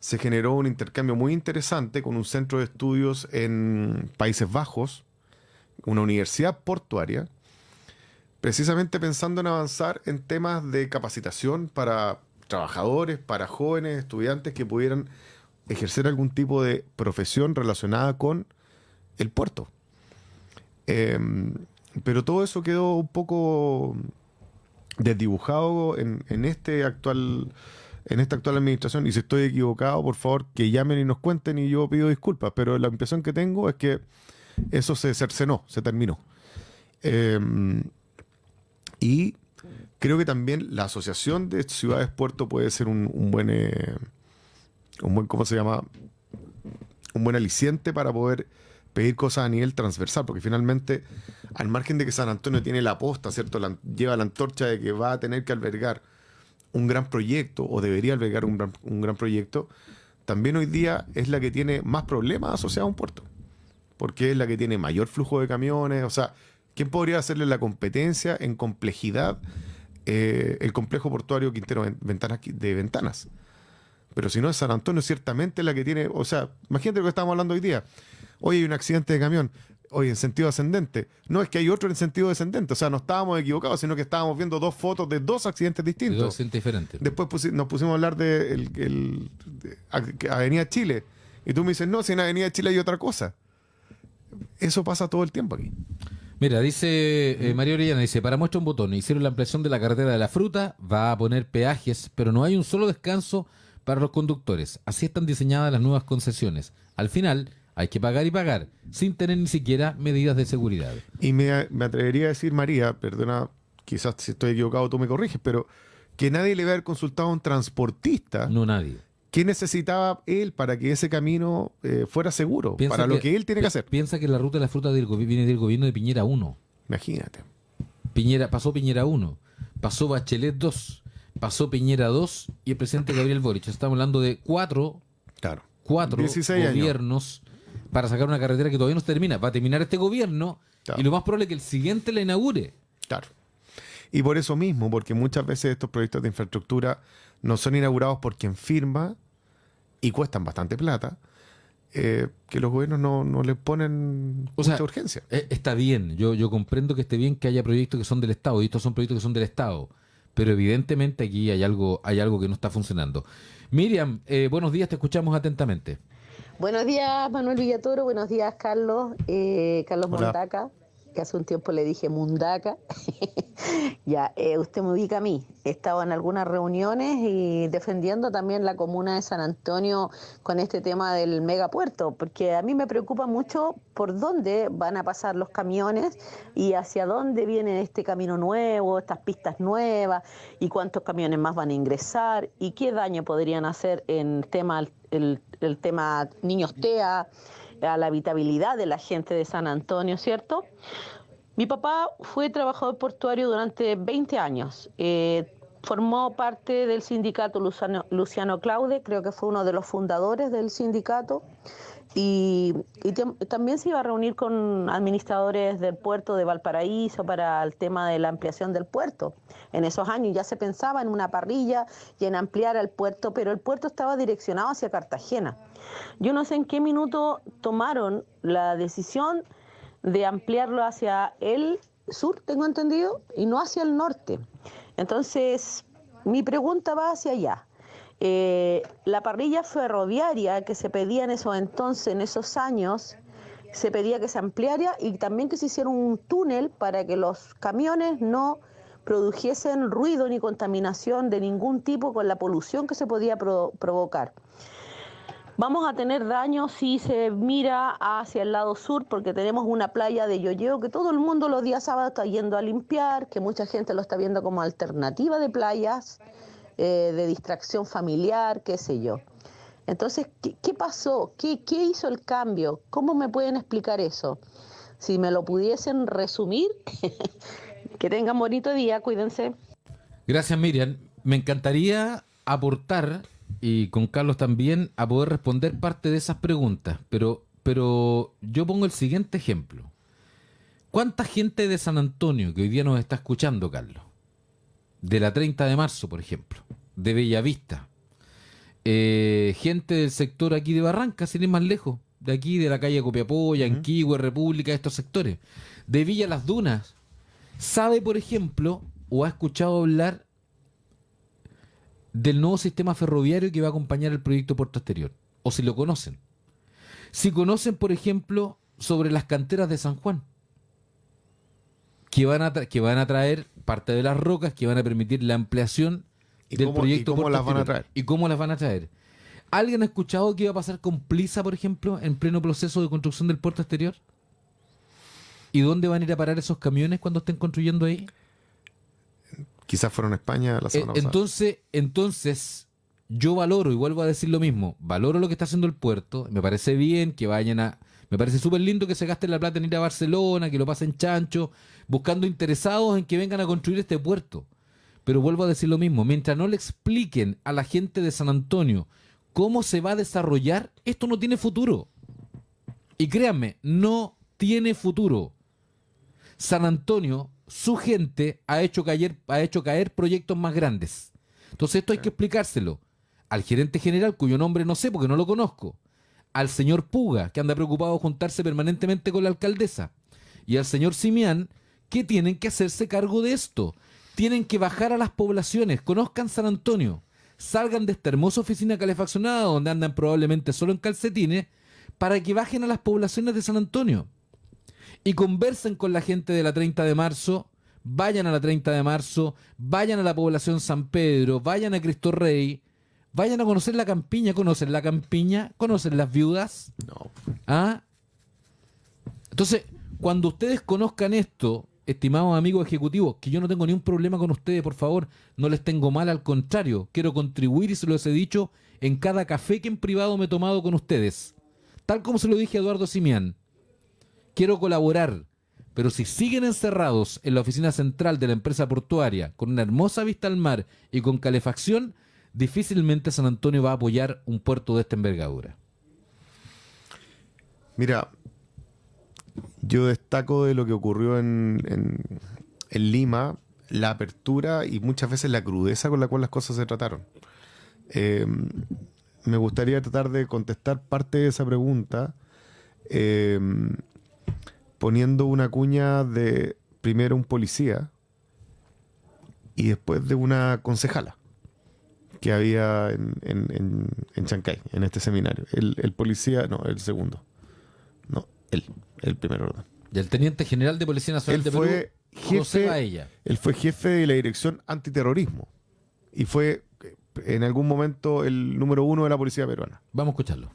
se generó un intercambio muy interesante con un centro de estudios en Países Bajos, una universidad portuaria, precisamente pensando en avanzar en temas de capacitación para trabajadores, para jóvenes, estudiantes que pudieran ejercer algún tipo de profesión relacionada con el puerto. Em, pero todo eso quedó un poco desdibujado en este actual en esta actual administración, y si estoy equivocado, por favor, que llamen y nos cuenten y yo pido disculpas, pero la impresión que tengo es que eso se cercenó, se terminó. Em, y creo que también la asociación de ciudades puerto puede ser un, buen, eh, un buen, ¿cómo se llama? Un buen aliciente para poder pedir cosas a nivel transversal, porque finalmente, al margen de que San Antonio tiene la posta, ¿cierto? lleva la antorcha de que va a tener que albergar un gran proyecto o debería albergar un gran, proyecto, también hoy día es la que tiene más problemas asociados a un puerto, porque es la que tiene mayor flujo de camiones, o sea, ¿quién podría hacerle la competencia en complejidad eh, el complejo portuario Quintero Ventanas de Ventanas? Pero si no es San Antonio, ciertamente la que tiene, o sea, imagínate lo que estamos hablando hoy día. Hoy hay un accidente de camión. Hoy en sentido ascendente. No, es que hay otro en sentido descendente. O sea, no estábamos equivocados, sino que estábamos viendo dos fotos de dos accidentes distintos. dos accidentes diferentes. Después nos pusimos a hablar de, el, Avenida Chile. Y tú me dices, no, si en Avenida Chile hay otra cosa. Eso pasa todo el tiempo aquí. Mira, dice eh, María Orellana, dice, para muestra un botón, hicieron la ampliación de la carretera de la fruta, va a poner peajes, pero no hay un solo descanso para los conductores. Así están diseñadas las nuevas concesiones. Al final, hay que pagar y pagar, sin tener ni siquiera medidas de seguridad. Y me, atrevería a decir, María, perdona, quizás si estoy equivocado tú me corriges, pero que nadie le va a haber consultado a un transportista. No, nadie. ¿Qué necesitaba él para que ese camino eh, fuera seguro? para lo que él tiene que hacer. Piensa que la ruta de la fruta del, viene del gobierno de Piñera 1. Imagínate. Piñera, pasó Piñera 1, pasó Bachelet 2, pasó Piñera 2 y el presidente Gabriel Boric. Estamos hablando de cuatro, claro. cuatro gobiernos para sacar una carretera que todavía no se termina. Va a terminar este gobierno y lo más probable es que el siguiente la inaugure. Claro. Y por eso mismo, porque muchas veces estos proyectos de infraestructura no son inaugurados por quien firma y cuestan bastante plata, eh, que los gobiernos no, le ponen urgencia. Eh, está bien, yo, yo comprendo que esté bien que haya proyectos que son del Estado, y estos son proyectos que son del Estado, pero evidentemente aquí hay algo, hay algo que no está funcionando. Miriam, eh, buenos días, te escuchamos atentamente. Buenos días, Manuel Villatoro. Buenos días, Carlos. Eh, Carlos Montaca que hace un tiempo le dije mundaca, ya, eh, usted me ubica a mí. He estado en algunas reuniones y defendiendo también la comuna de San Antonio con este tema del megapuerto, porque a mí me preocupa mucho por dónde van a pasar los camiones y hacia dónde viene este camino nuevo, estas pistas nuevas y cuántos camiones más van a ingresar y qué daño podrían hacer en tema, el, el tema niños TEA a la habitabilidad de la gente de San Antonio, ¿cierto? Mi papá fue trabajador portuario durante 20 años. Eh, formó parte del sindicato Luciano, Luciano Claude, creo que fue uno de los fundadores del sindicato. Y, también se iba a reunir con administradores del puerto de Valparaíso para el tema de la ampliación del puerto. En esos años ya se pensaba en una parrilla y en ampliar el puerto, pero el puerto estaba direccionado hacia Cartagena. Yo no sé en qué minuto tomaron la decisión de ampliarlo hacia el sur, tengo entendido, y no hacia el norte. Entonces, mi pregunta va hacia allá. Eh, la parrilla ferroviaria que se pedía en esos entonces, en esos años, se pedía que se ampliara y también que se hiciera un túnel para que los camiones no produjesen ruido ni contaminación de ningún tipo con la polución que se podía provocar. Vamos a tener daño si se mira hacia el lado sur porque tenemos una playa de yoyeo que todo el mundo los días sábados está yendo a limpiar, que mucha gente lo está viendo como alternativa de playas eh, de distracción familiar, qué sé yo. Entonces, ¿qué, pasó? ¿Qué, ¿Qué hizo el cambio? ¿Cómo me pueden explicar eso? Si me lo pudiesen resumir, que tengan bonito día, cuídense. Gracias Miriam. Me encantaría aportar y con Carlos también a poder responder parte de esas preguntas, pero, pero yo pongo el siguiente ejemplo. ¿Cuánta gente de San Antonio que hoy día nos está escuchando, Carlos? de la 30 de marzo, por ejemplo, de Bellavista. Eh, gente del sector aquí de Barranca, sin ir más lejos, de aquí, de la calle Copiapó, Yanquihue, República, estos sectores. De Villa Las Dunas. ¿Sabe, por ejemplo, o ha escuchado hablar del nuevo sistema ferroviario que va a acompañar el proyecto Puerto Exterior? O si lo conocen. Si conocen, por ejemplo, sobre las canteras de San Juan, que van a, que van a traer parte de las rocas que van a permitir la ampliación del proyecto. ¿Y cómo las van a traer? ¿Y cómo las van a traer? ¿Alguien ha escuchado qué iba a pasar con Plisa, por ejemplo, en pleno proceso de construcción del puerto exterior? ¿Y dónde van a ir a parar esos camiones cuando estén construyendo ahí? Quizás fueron a España la eh, entonces, Entonces, yo valoro, y vuelvo a decir lo mismo, valoro lo que está haciendo el puerto, me parece bien que vayan a... Me parece súper lindo que se gaste la plata en ir a Barcelona, que lo pasen chancho, buscando interesados en que vengan a construir este puerto. Pero vuelvo a decir lo mismo, mientras no le expliquen a la gente de San Antonio cómo se va a desarrollar, esto no tiene futuro. Y créanme, no tiene futuro. San Antonio, su gente, ha hecho caer, ha hecho caer proyectos más grandes. Entonces esto hay que explicárselo al gerente general, cuyo nombre no sé porque no lo conozco, al señor Puga, que anda preocupado de juntarse permanentemente con la alcaldesa, y al señor Simián, que tienen que hacerse cargo de esto. Tienen que bajar a las poblaciones, conozcan San Antonio, salgan de esta hermosa oficina calefaccionada donde andan probablemente solo en calcetines, para que bajen a las poblaciones de San Antonio y conversen con la gente de la 30 de marzo, vayan a la 30 de marzo, vayan a la población San Pedro, vayan a Cristo Rey, vayan a conocer la campiña, conocen la campiña, conocen las viudas. No. ¿Ah? Entonces, cuando ustedes conozcan esto, estimados amigos ejecutivos, que yo no tengo ni un problema con ustedes, por favor, no les tengo mal, al contrario, quiero contribuir y se los he dicho en cada café que en privado me he tomado con ustedes. Tal como se lo dije a Eduardo Simián, quiero colaborar, pero si siguen encerrados en la oficina central de la empresa portuaria, con una hermosa vista al mar y con calefacción, difícilmente San Antonio va a apoyar un puerto de esta envergadura. Mira, yo destaco de lo que ocurrió en, Lima la apertura y muchas veces la crudeza con la cual las cosas se trataron. Em, me gustaría tratar de contestar parte de esa pregunta em, poniendo una cuña de primero un policía y después de una concejala que había en, en, en, Chancay, en este seminario. El, el policía, no, el segundo. No, él el primer orden. El Teniente General de Policía Nacional de Perú, José Baella. Él fue jefe de la Dirección Antiterrorismo y fue eh, en algún momento el número uno de la policía peruana. Vamos a escucharlo.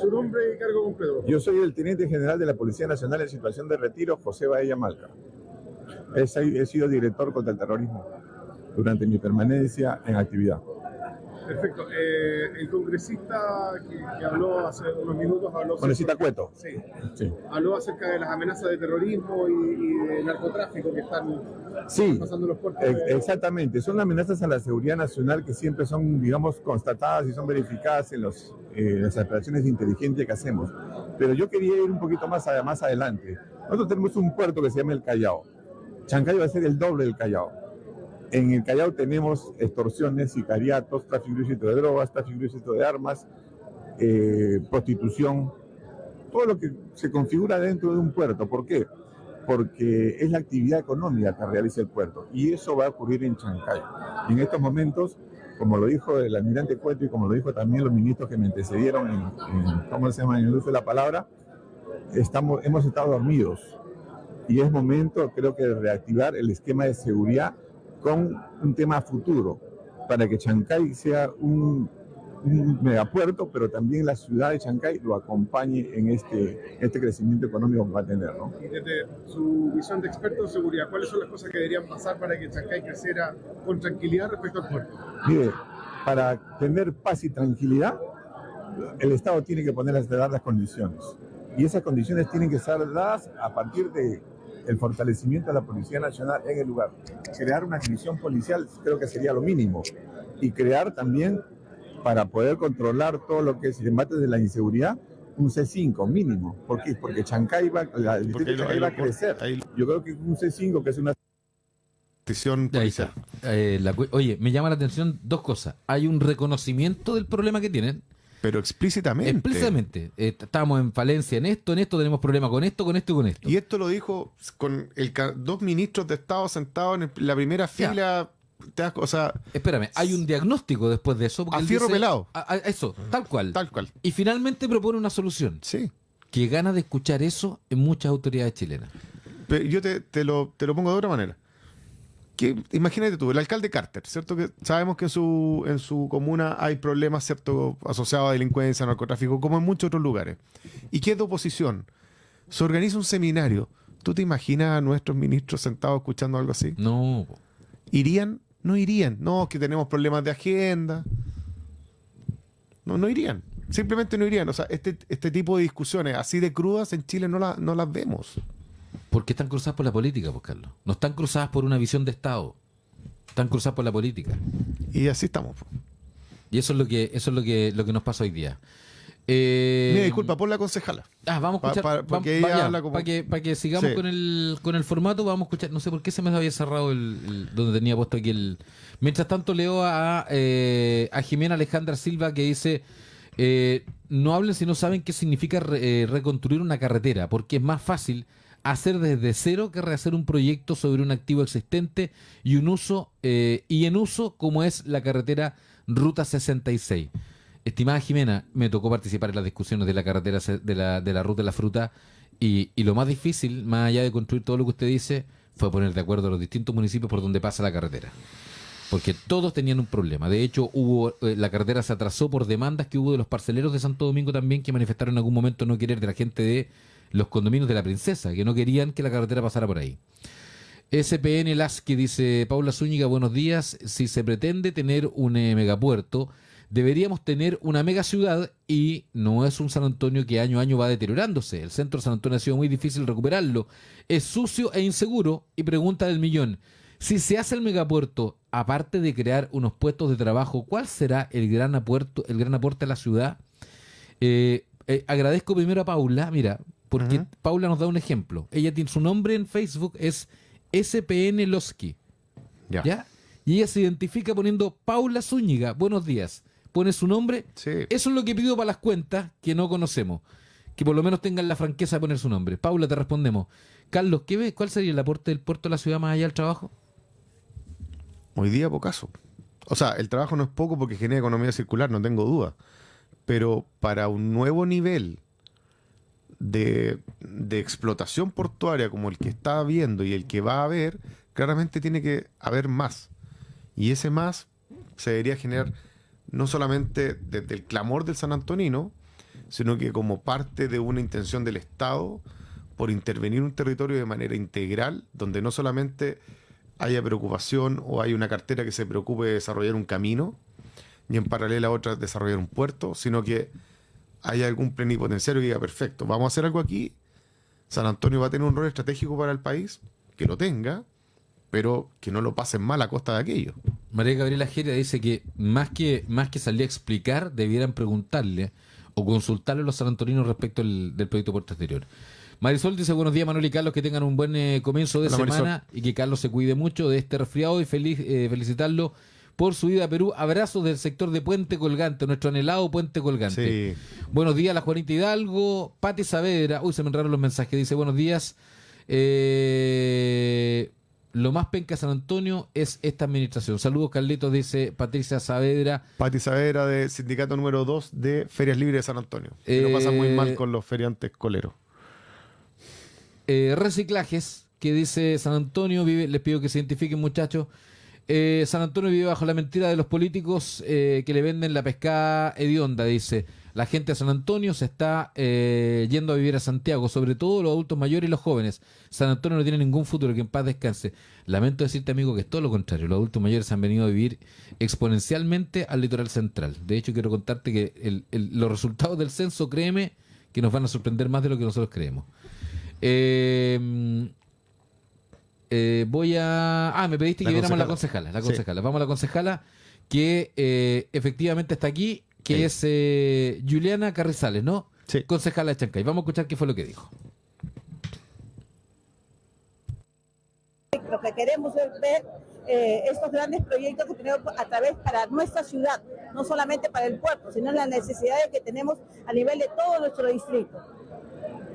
Su nombre y cargo completo. Yo soy el Teniente General de la Policía Nacional en situación de retiro, José Baella Malca. He sido director contra el terrorismo durante mi permanencia en actividad. Perfecto. Eh, el congresista que, habló hace unos minutos habló. Congresista Cueto. Sí, sí, Habló acerca de las amenazas de terrorismo y, de narcotráfico que están sí, pasando los puertos. Sí, Exactamente. Son amenazas a la seguridad nacional que siempre son, digamos, constatadas y son verificadas en los, eh, las operaciones inteligentes que hacemos. Pero yo quería ir un poquito más, más adelante. Nosotros tenemos un puerto que se llama el Callao. Chancay va a ser el doble del Callao en el Callao tenemos extorsiones, sicariatos, tráfico ilícito de drogas, tráfico ilícito de armas, eh, prostitución, todo lo que se configura dentro de un puerto. ¿Por qué? Porque es la actividad económica que realiza el puerto y eso va a ocurrir en Chancay. en estos momentos, como lo dijo el almirante Cueto y como lo dijo también los ministros que me antecedieron en, ¿cómo se llama? el de la palabra, estamos, hemos estado dormidos y es momento, creo que, de reactivar el esquema de seguridad con un tema futuro, para que Chancay sea un, megapuerto, pero también la ciudad de Chancay lo acompañe en este, este crecimiento económico que va a tener. Y desde su visión de experto en seguridad, ¿cuáles son las cosas que deberían pasar para que Chancay creciera con tranquilidad respecto al puerto? Mire, para tener paz y tranquilidad, el Estado tiene que poner a dar las condiciones. Y esas condiciones tienen que ser dadas a partir de el fortalecimiento de la Policía Nacional en el lugar. Crear una división policial creo que sería lo mínimo. Y crear también, para poder controlar todo lo que es el embate de la inseguridad, un C5 mínimo. ¿Por qué? Porque Chancay va, Porque Chancay va a crecer. Yo creo que un C5, que es una... Ahí eh, oye, me llama la atención dos cosas. Hay un reconocimiento del problema que tienen pero explícitamente. Explícitamente. Eh, estamos en falencia en esto, en esto, tenemos problemas con esto, con esto y con esto. Y esto lo dijo con el dos ministros de Estado sentados en la primera fila. o sea, Espérame, hay un diagnóstico después de eso. A fierro pelado. eso, tal cual. Tal cual. Y finalmente propone una solución. Sí. Que gana de escuchar eso en muchas autoridades chilenas. Pero yo te, te, lo, te lo pongo de otra manera imagínate tú, el alcalde Carter, ¿cierto? Que sabemos que en su, en su comuna hay problemas, ¿cierto? Asociados a delincuencia, narcotráfico, como en muchos otros lugares. ¿Y qué es de oposición? Se organiza un seminario. ¿Tú te imaginas a nuestros ministros sentados escuchando algo así? No. ¿Irían? No irían. No, es que tenemos problemas de agenda. No, no irían. Simplemente no irían. O sea, este, este tipo de discusiones así de crudas en Chile no, la, no las vemos. Porque están cruzadas por la política, pues, Carlos? No están cruzadas por una visión de Estado. Están cruzadas por la política. Y así estamos. Y eso es lo que, eso es lo que, lo que nos pasa hoy día. Eh, disculpa, por la concejala. Ah, vamos a escuchar. Para que, sigamos con, el, con el formato, vamos a escuchar. No sé por qué se me había cerrado el, donde tenía puesto aquí el. Mientras tanto, leo a, eh, a Jimena Alejandra Silva que dice: eh, No hablen si no saben qué significa eh, reconstruir una carretera, porque es más fácil hacer desde cero que rehacer un proyecto sobre un activo existente y un uso eh, y en uso como es la carretera Ruta 66. Estimada Jimena, me tocó participar en las discusiones de la carretera de la, de la Ruta de la Fruta y, lo más difícil, más allá de construir todo lo que usted dice, fue poner de acuerdo a los distintos municipios por donde pasa la carretera porque todos tenían un problema. De hecho, hubo eh, la carretera se atrasó por demandas que hubo de los parceleros de Santo Domingo también que manifestaron en algún momento no querer de la gente de los condominios de la princesa, que no querían que la carretera pasara por ahí. SPN Lasky dice, Paula Zúñiga, buenos días. Si se pretende tener un eh, megapuerto, deberíamos tener una mega ciudad y no es un San Antonio que año a año va deteriorándose. El centro de San Antonio ha sido muy difícil recuperarlo. Es sucio e inseguro y pregunta del millón. Si se hace el megapuerto, aparte de crear unos puestos de trabajo, ¿cuál será el gran, apuerto, el gran aporte a la ciudad? Eh, eh, agradezco primero a Paula, mira, porque Paula nos da un ejemplo. Ella tiene su nombre en Facebook es SPN Losky. Ya. Y ella se identifica poniendo Paula Zúñiga, buenos días. Pone su nombre. Eso es lo que pido para las cuentas que no conocemos. Que por lo menos tengan la franqueza de poner su nombre. Paula, te respondemos. Carlos, ¿qué ves? ¿cuál sería el aporte del puerto a la ciudad más allá del trabajo? Hoy día pocaso. O sea, el trabajo no es poco porque genera economía circular, no tengo duda. Pero para un nuevo nivel de, explotación portuaria como el que está habiendo y el que va a haber, claramente tiene que haber más. Y ese más se debería generar no solamente desde el clamor del San Antonino, sino que como parte de una intención del Estado por intervenir un territorio de manera integral, donde no solamente haya preocupación o hay una cartera que se preocupe de desarrollar un camino, y en paralelo a otra desarrollar un puerto, sino que hay algún plenipotenciario que diga, perfecto, vamos a hacer algo aquí, San Antonio va a tener un rol estratégico para el país, que lo tenga, pero que no lo pasen mal a costa de aquello. María Gabriela Geria dice que más que, más que salir a explicar, debieran preguntarle o consultarle a los sanantoninos respecto del proyecto Puerto Exterior. Marisol dice buenos días Manuel y Carlos, que tengan un buen eh, comienzo de semana y que Carlos se cuide mucho de este resfriado y feliz, eh, felicitarlo por su vida a Perú. Abrazos del sector de Puente Colgante, nuestro anhelado Puente Colgante. Buenos días, la Juanita Hidalgo. Pati Saavedra. Uy, se me entraron los mensajes. Dice, buenos días. Eh, lo más penca San Antonio es esta administración. Saludos, Carlitos, dice Patricia Saavedra. Pati Saavedra, de sindicato número 2 de Ferias Libres de San Antonio. Eh, lo pasa muy mal eh, con los feriantes coleros. Eh, reciclajes, que dice San Antonio, vive, les pido que se identifiquen, muchachos. Eh, San Antonio vive bajo la mentira de los políticos eh, que le venden la pescada hedionda, dice. La gente de San Antonio se está eh, yendo a vivir a Santiago, sobre todo los adultos mayores y los jóvenes. San Antonio no tiene ningún futuro, que en paz descanse. Lamento decirte, amigo, que es todo lo contrario. Los adultos mayores han venido a vivir exponencialmente al litoral central. De hecho, quiero contarte que los resultados del censo, créeme, que nos van a sorprender más de lo que nosotros creemos. Eh, eh, voy a. Ah, me pediste que viéramos la concejala. La concejala. Vamos a la concejala que eh, efectivamente está aquí, que es eh, Juliana Carrizales, ¿no? Sí. Concejala de Chancay. Vamos a escuchar qué fue lo que dijo. Lo que queremos es ver estos grandes proyectos que tenemos a través para nuestra ciudad, no solamente para el puerto, sino las necesidades que tenemos a nivel de todo nuestro distrito.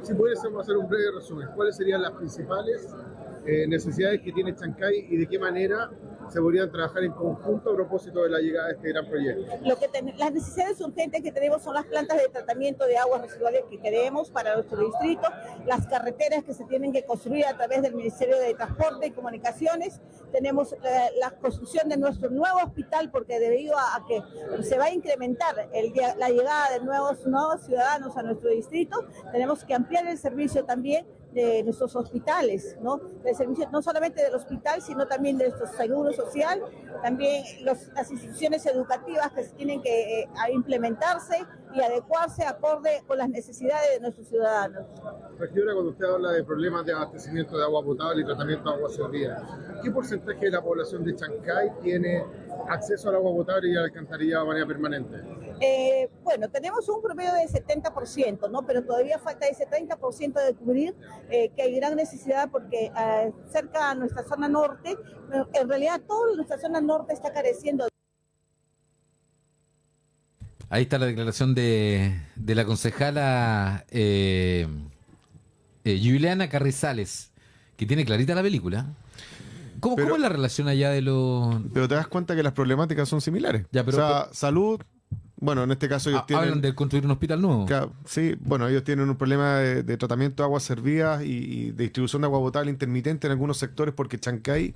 Si pudiésemos hacer un breve resumen, ¿cuáles serían las principales eh, necesidades que tiene Chancay y de qué manera se podrían trabajar en conjunto a propósito de la llegada de este gran proyecto. Lo que las necesidades urgentes que tenemos son las plantas de tratamiento de aguas residuales que queremos para nuestro distrito, las carreteras que se tienen que construir a través del Ministerio de Transporte y Comunicaciones, tenemos la, construcción de nuestro nuevo hospital porque debido a, que se va a incrementar el, la llegada de nuevos, nuevos ciudadanos a nuestro distrito, tenemos que ampliar el servicio también de nuestros hospitales, ¿no? no solamente del hospital, sino también de nuestro seguro social, también las instituciones educativas que tienen que eh, implementarse y adecuarse acorde con las necesidades de nuestros ciudadanos. Regidora, cuando usted habla de problemas de abastecimiento de agua potable y tratamiento de agua servida, ¿qué porcentaje de la población de Chancay tiene acceso al agua potable y alcanzaría alcantarillado manera permanente? Eh, bueno, tenemos un promedio de 70%, ¿no? pero todavía falta ese 30% de cubrir, eh, que hay gran necesidad porque eh, cerca a nuestra zona norte, en realidad toda nuestra zona norte está careciendo Ahí está la declaración de, la concejala eh, eh, Juliana Carrizales, que tiene clarita la película. ¿Cómo, es la relación allá de los...? Pero te das cuenta que las problemáticas son similares. o sea, salud... Bueno, en este caso ellos ah, tienen... Hablan de construir un hospital nuevo. sí, bueno, ellos tienen un problema de, tratamiento de aguas servidas y, y, de distribución de agua potable intermitente en algunos sectores porque Chancay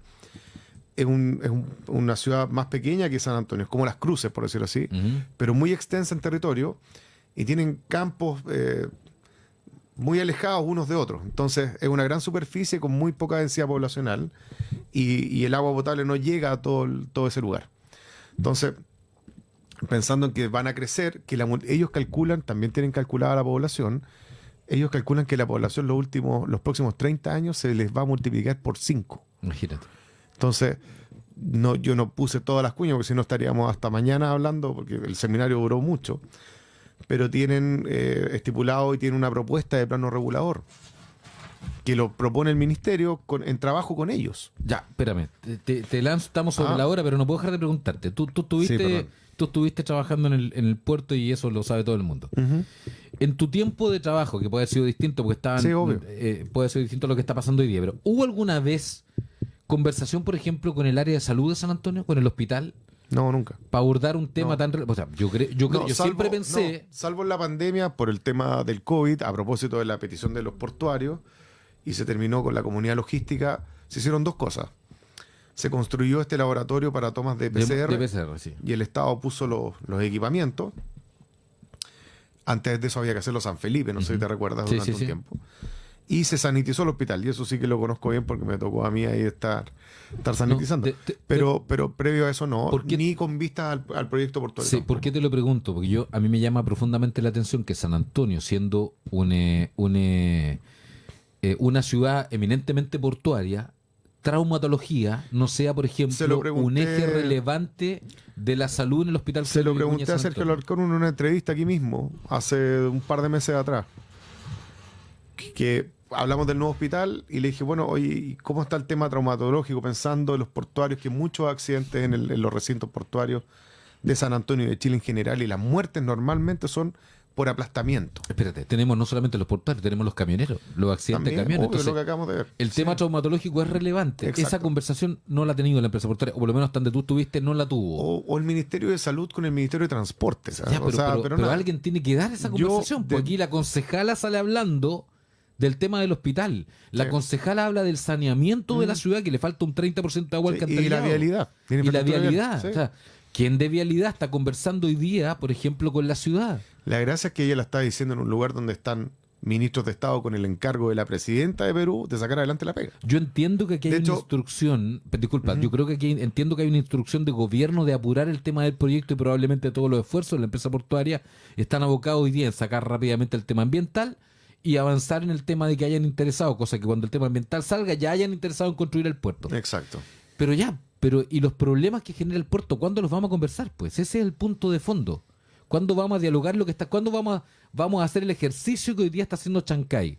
es, una ciudad más pequeña que San Antonio, es como Las Cruces, por decirlo así, pero muy extensa en territorio y tienen campos eh, muy alejados unos de otros. Entonces es una gran superficie con muy poca densidad poblacional y, el agua potable no llega a todo, todo ese lugar. Entonces, pensando en que van a crecer, que ellos calculan, también tienen calculada la población, ellos calculan que la población los últimos, los próximos 30 años se les va a multiplicar por 5. Imagínate. Entonces, no, yo no puse todas las cuñas, porque si no estaríamos hasta mañana hablando, porque el seminario duró mucho, pero tienen eh, estipulado y tienen una propuesta de plano regulador que lo propone el ministerio en trabajo con ellos. Ya, espérame, te, te lanzo, estamos sobre la hora, pero no puedo dejar de preguntarte. Tú, tú, estuviste, tú estuviste trabajando en el, puerto y eso lo sabe todo el mundo. En tu tiempo de trabajo, que puede haber sido distinto, porque estaban, eh, puede ser distinto a lo que está pasando hoy día, pero ¿hubo alguna vez conversación, por ejemplo, con el área de salud de San Antonio, con el hospital? No, nunca. Para abordar un tema tan... O sea, yo, creo, yo, siempre pensé... salvo en la pandemia, por el tema del COVID, a propósito de la petición de los portuarios, y se terminó con la comunidad logística, se hicieron dos cosas. Se construyó este laboratorio para tomas de PCR. De, PCR sí. Y el Estado puso los, equipamientos. Antes de eso había que hacerlo San Felipe, no sé si te recuerdas, durante un tiempo y se sanitizó el hospital. Y eso sí que lo conozco bien porque me tocó a mí ahí estar, estar sanitizando. pero, pero previo a eso no, ni con vista al, proyecto portuario. Sí, ¿por qué te lo pregunto? Porque yo a mí me llama profundamente la atención que San Antonio, siendo eh, eh, eh, una, ciudad eminentemente portuaria, traumatología no sea, por ejemplo, un eje relevante de la salud en el hospital. Se lo pregunté a Sergio Larcón en una entrevista aquí mismo, hace un par de meses atrás, que hablamos del nuevo hospital y le dije, bueno, oye, ¿cómo está el tema traumatológico? Pensando en los portuarios, que muchos accidentes en, en los recintos portuarios de San Antonio y de Chile en general y las muertes normalmente son por aplastamiento. Espérate, tenemos no solamente los portuarios, tenemos los camioneros, los accidentes de camiones. El tema traumatológico es relevante. Esa conversación no la ha tenido la empresa portuaria, o por lo menos tan tú tuviste, no la tuvo. O, el Ministerio de Salud con el Ministerio de Transportes. ¿ah? pero, alguien tiene que dar esa conversación, porque aquí la concejala sale hablando del tema del hospital. La concejala habla del saneamiento de la mm. ciudad, que le falta un 30% de agua al Y la vialidad. Y la vialidad. ¿Quién de vialidad está conversando hoy día, por ejemplo, con la ciudad? La gracia es que ella la está diciendo en un lugar donde están ministros de Estado con el encargo de la presidenta de Perú de sacar adelante la pega. Yo entiendo que aquí hay una instrucción, disculpa, yo creo que entiendo que hay una instrucción de gobierno de apurar el tema del proyecto y probablemente todos los esfuerzos de la empresa portuaria están abocados hoy día en sacar rápidamente el tema ambiental y avanzar en el tema de que hayan interesado, cosa que cuando el tema ambiental salga ya hayan interesado en construir el puerto. Exacto. Pero ya, pero ¿y los problemas que genera el puerto? ¿Cuándo los vamos a conversar? Pues ese es el punto de fondo. ¿Cuándo vamos a dialogar lo que está? ¿Cuándo vamos a, vamos a hacer el ejercicio que hoy día está haciendo Chancay?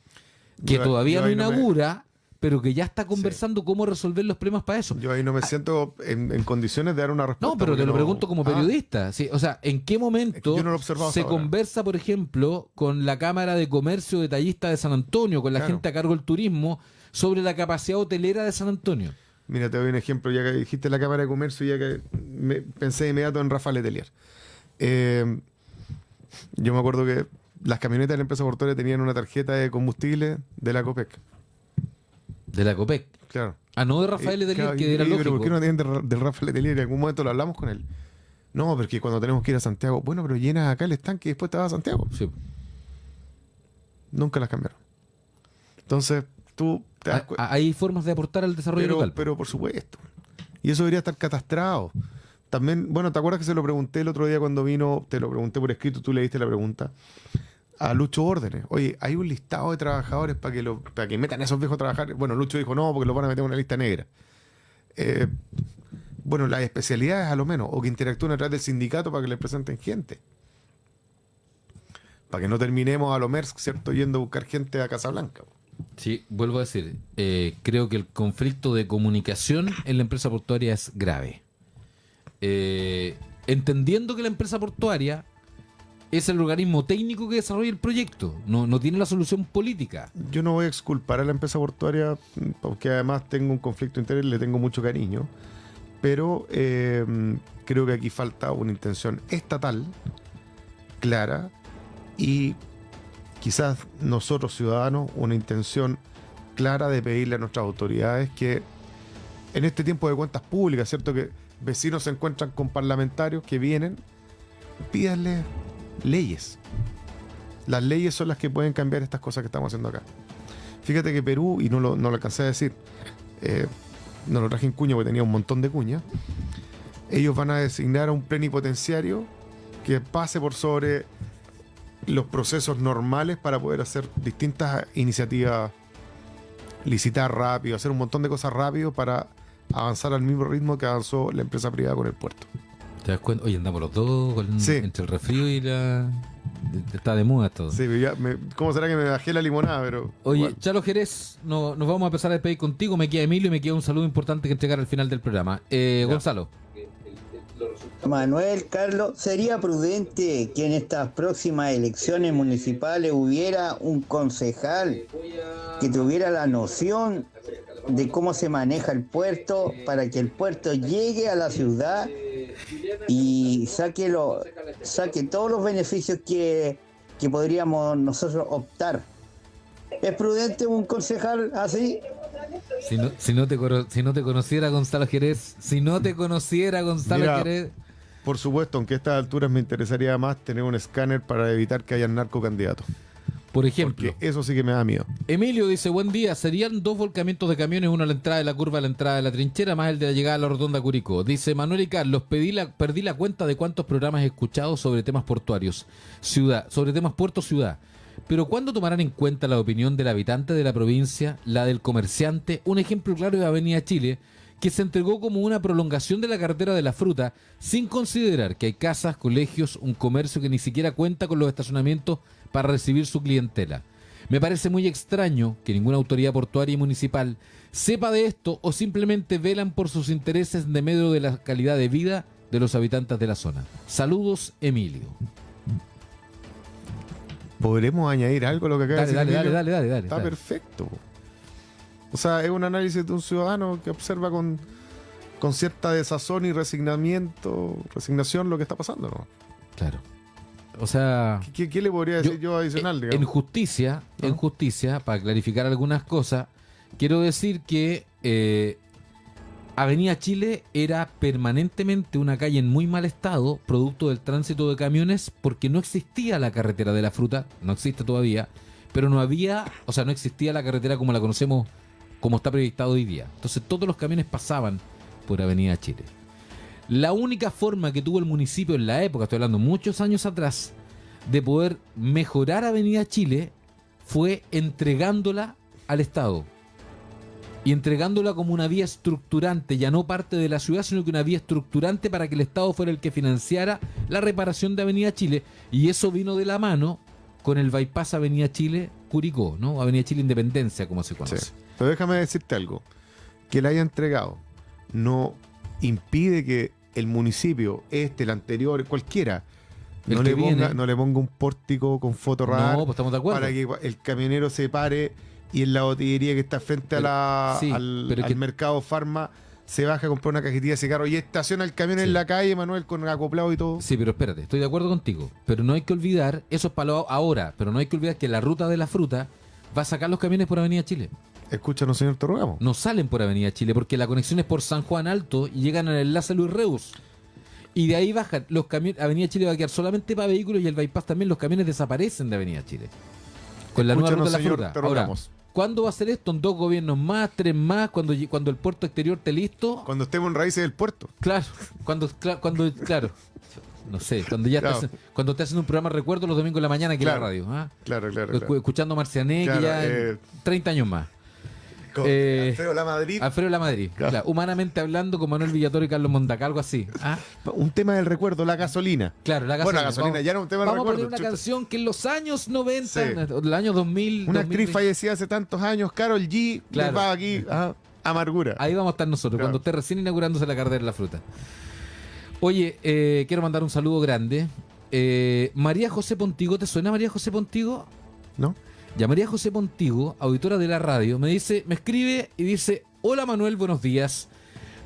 Que todavía no inaugura, pero que ya está conversando cómo resolver los problemas para eso. Yo ahí no me ah. siento en, condiciones de dar una respuesta. No, pero te lo pregunto como ah. periodista. o sea, ¿en qué momento se conversa, por ejemplo, con la Cámara de Comercio Detallista de San Antonio, con la gente a cargo del turismo, sobre la capacidad hotelera de San Antonio? Mira, te doy un ejemplo, ya que dijiste la Cámara de Comercio, ya que pensé de inmediato en Rafa Letelier. Eh, yo me acuerdo que las camionetas de la empresa portuaria tenían una tarjeta de combustible de la COPEC. De la COPEC. Claro. Ah, no de Rafael eh, Letelier, que era lógico. Pero ¿por qué no tienen de, Rafael Letelier? En algún momento lo hablamos con él. No, porque cuando tenemos que ir a Santiago, bueno, pero llenas acá el estanque y después te vas a Santiago. Sí. Nunca las cambiaron. Entonces, tú te das ah, Hay formas de aportar al desarrollo local. Pero por supuesto. Y eso debería estar catastrado. También, bueno, ¿te acuerdas que se lo pregunté el otro día cuando vino? Te lo pregunté por escrito, tú le diste la pregunta a Lucho órdenes. Oye, hay un listado de trabajadores para que, lo, que metan a esos viejos a trabajar. Bueno, Lucho dijo no, porque lo van a meter en una lista negra. Eh, bueno, las especialidades a lo menos, o que interactúen a través del sindicato para que les presenten gente. Para que no terminemos a lo MERS, ¿cierto? Yendo a buscar gente a Casablanca. Sí, vuelvo a decir, eh, creo que el conflicto de comunicación en la empresa portuaria es grave. Eh, entendiendo que la empresa portuaria es el organismo técnico que desarrolla el proyecto, no, no tiene la solución política. Yo no voy a exculpar a la empresa portuaria, porque además tengo un conflicto interés y le tengo mucho cariño, pero em, creo que aquí falta una intención estatal, clara, y quizás nosotros ciudadanos una intención clara de pedirle a nuestras autoridades que en este tiempo de cuentas públicas, ¿cierto? Que vecinos se encuentran con parlamentarios que vienen, pídanle leyes. Las leyes son las que pueden cambiar estas cosas que estamos haciendo acá. Fíjate que Perú, y no lo, no lo alcancé a decir, eh, no lo traje en cuña porque tenía un montón de cuña, ellos van a designar a un plenipotenciario que pase por sobre los procesos normales para poder hacer distintas iniciativas, licitar rápido, hacer un montón de cosas rápido para avanzar al mismo ritmo que avanzó la empresa privada con el puerto. ¿Te das cuenta? Oye, andamos los dos entre el refrío y la. Está de muda todo. Sí, ya ¿cómo será que me bajé la limonada? Pero, Oye, igual. Chalo Jerez, nos vamos a empezar a despedir contigo. Me queda Emilio y me queda un saludo importante que entregar al final del programa. Eh, Gonzalo. Manuel, Carlos, sería prudente que en estas próximas elecciones municipales hubiera un concejal que tuviera la noción de cómo se maneja el puerto para que el puerto llegue a la ciudad y saque, lo, saque todos los beneficios que, que podríamos nosotros optar. ¿Es prudente un concejal así? Si no, si no, te, si conociera Gonzalo Jerez, si no te conociera Gonzalo Jerez. Por supuesto, aunque a estas alturas me interesaría más tener un escáner para evitar que haya narcocandidatos. Por ejemplo. eso sí que me da miedo. Emilio dice, buen día, serían dos volcamientos de camiones, uno a la entrada de la curva, a la entrada de la trinchera, más el de la llegada a la rotonda Curicó. Dice, Manuel y Carlos, pedí la, perdí la cuenta de cuántos programas he escuchado sobre temas portuarios, ciudad, sobre temas puerto-ciudad. Pero ¿cuándo tomarán en cuenta la opinión del habitante de la provincia, la del comerciante? Un ejemplo claro es Avenida Chile, que se entregó como una prolongación de la cartera de la fruta, sin considerar que hay casas, colegios, un comercio que ni siquiera cuenta con los estacionamientos para recibir su clientela. Me parece muy extraño que ninguna autoridad portuaria y municipal sepa de esto o simplemente velan por sus intereses de medio de la calidad de vida de los habitantes de la zona. Saludos, Emilio. ¿Podremos añadir algo a lo que acaba de decir? Dale, dale, dale, dale, dale. Está perfecto. O sea, es un análisis de un ciudadano que observa con, con cierta desazón y resignamiento, resignación lo que está pasando, ¿no? Claro. O sea. ¿Qué, le podría decir yo, eh, adicional, En justicia, en ¿Ah? justicia, para clarificar algunas cosas, quiero decir que eh, Avenida Chile era permanentemente una calle en muy mal estado, producto del tránsito de camiones, porque no existía la carretera de la fruta, no existe todavía, pero no había, o sea, no existía la carretera como la conocemos como está proyectado hoy día. Entonces todos los camiones pasaban por Avenida Chile. La única forma que tuvo el municipio en la época, estoy hablando muchos años atrás, de poder mejorar Avenida Chile fue entregándola al Estado. Y entregándola como una vía estructurante, ya no parte de la ciudad, sino que una vía estructurante para que el Estado fuera el que financiara la reparación de Avenida Chile. Y eso vino de la mano con el bypass Avenida Chile Curicó, ¿no? Avenida Chile Independencia, como se conoce. Pero déjame decirte algo. Que la haya entregado no impide que el municipio, este, el anterior, cualquiera, no le, ponga, no le, un pórtico con foto pues para que el camionero se pare y en la botillería que está frente al, mercado farma se baja a comprar una cajetilla de carro y estaciona el camión en la calle, Manuel, con acoplado y todo. Sí, pero espérate, estoy de acuerdo contigo. Pero no hay que olvidar, eso es para ahora, pero no hay que olvidar que la ruta de la fruta va a sacar los camiones por Avenida Chile. Escúchanos, señor, te No salen por Avenida Chile porque la conexión es por San Juan Alto y llegan al enlace Luis Reus. Y de ahí bajan los camiones. Avenida Chile va a quedar solamente para vehículos y el bypass también. Los camiones desaparecen de Avenida Chile. Con la lucha nueva ruta la fruta. ¿Cuándo va a ser esto? ¿En dos gobiernos más? ¿Tres más? ¿Cuando, cuando el puerto exterior esté listo? Cuando estemos en raíces del puerto. Claro, cuando, cuando claro, no sé, cuando ya cuando te hacen un programa recuerdo los domingos de la mañana aquí en la radio. ¿ah? Claro, claro, claro, Escuchando Marciané, ya 30 eh, años más. Eh, Alfredo La Madrid. La Madrid. humanamente hablando, con Manuel Villatoro y Carlos Montaca, algo así. ¿ah? Un tema del recuerdo, la gasolina. Claro, la gasolina. Bueno, la gasolina vamos, ya un tema del recuerdo. a poner una canción que en los años 90, en el año 2000. Una actriz fallecida hace tantos años, Carol G, claro. aquí. ¿ah? amargura. Ahí vamos a estar nosotros, cuando esté recién inaugurándose la cartera de la fruta. Oye, eh, quiero mandar un saludo grande. Eh, María José Pontigo, ¿te suena María José Pontigo? No llamaría María José Montigo, auditora de la radio, me dice, me escribe y dice, hola Manuel, buenos días.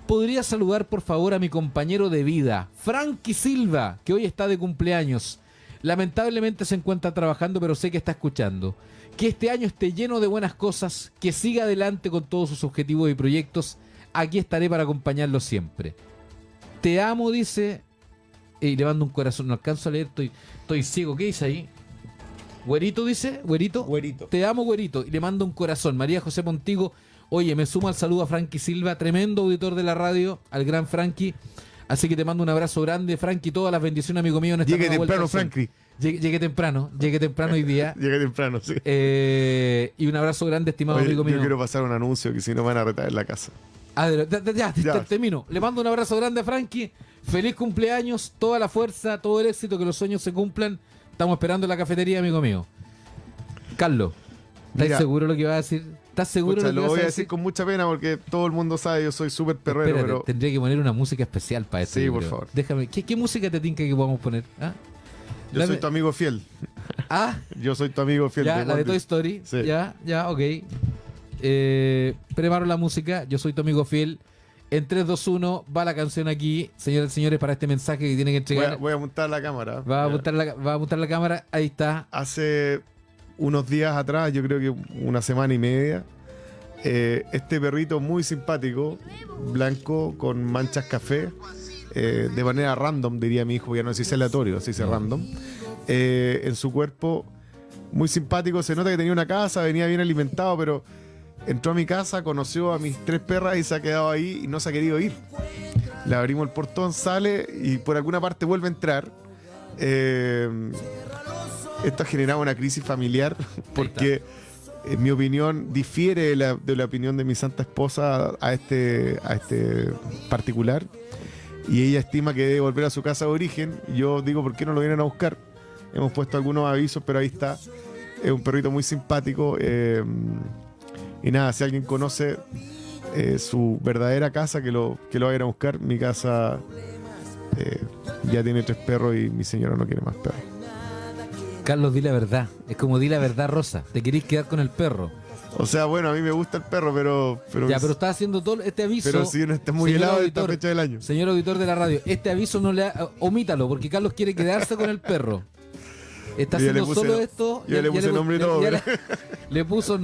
¿Podría saludar por favor a mi compañero de vida, Frankie Silva, que hoy está de cumpleaños? Lamentablemente se encuentra trabajando, pero sé que está escuchando. Que este año esté lleno de buenas cosas, que siga adelante con todos sus objetivos y proyectos. Aquí estaré para acompañarlo siempre. Te amo, dice. Y le mando un corazón, no alcanzo a leer, estoy, estoy ciego. ¿Qué dice ahí? Güerito dice, güerito. Güerito. Te amo, güerito. Y le mando un corazón. María José Montigo, oye, me sumo al saludo a Frankie Silva, tremendo auditor de la radio, al gran Frankie. Así que te mando un abrazo grande, Frankie. Todas las bendiciones, amigo mío. En Llegue temprano, Frankie. Llegué, temprano, llegué temprano hoy día. llegué temprano, sí. Eh, y un abrazo grande, estimado amigo mío. Yo quiero pasar un anuncio que si no van a retar en la casa. Ah, ya, ya, termino. Le mando un abrazo grande a Frankie. Feliz cumpleaños, toda la fuerza, todo el éxito, que los sueños se cumplan estamos esperando en la cafetería, amigo mío. Carlos, ¿estás seguro lo que vas a decir? ¿Estás seguro lo que lo voy a decir? con mucha pena porque todo el mundo sabe, yo soy súper perrero. pero... Tendría que poner una música especial para eso. Este sí, por favor. Déjame. ¿Qué, música te tinca que podamos poner? ¿Ah? Yo soy tu amigo fiel. ¿Ah? Yo soy tu amigo fiel. Ya, de la de Toy Story. Ya, ya, ok. Eh, preparo la música. Yo soy tu amigo fiel. En 3, va la canción aquí, señores y señores, para este mensaje que tienen que entregar. Voy a, apuntar la cámara. Va a, apuntar la, va a la cámara, ahí está. Hace unos días atrás, yo creo que una semana y media, eh, este perrito muy simpático, blanco, con manchas café, eh, de manera random, diría mi hijo, ya no si es aleatorio, se random, eh, en su cuerpo, muy simpático, se nota que tenía una casa, venía bien alimentado, pero entró a mi casa, conoció a mis tres perras y se ha quedado ahí y no se ha querido ir. Le abrimos el portón, sale y por alguna parte vuelve a entrar. Eh, esto ha generado una crisis familiar porque, en mi opinión, difiere de la, opinión de mi santa esposa a este, a este particular. Y ella estima que debe volver a su casa de origen. Yo digo, ¿por qué no lo vienen a buscar? Hemos puesto algunos avisos, pero ahí está. Es un perrito muy simpático. Eh, y nada, si alguien conoce eh, su verdadera casa, que lo, que lo vayan a buscar. Mi casa eh, ya tiene tres perros y mi señora no quiere más perros. Carlos, di la verdad. Es como di la verdad, Rosa. Te querés quedar con el perro. O sea, bueno, a mí me gusta el perro, pero. ya, pero está haciendo todo este aviso. Pero si no está muy helado esta fecha del año. Señor auditor de la radio, este aviso no le. Ha, omítalo, porque Carlos quiere quedarse con el perro. Está haciendo solo esto. Yo ya, le puse nombre y todo. le puso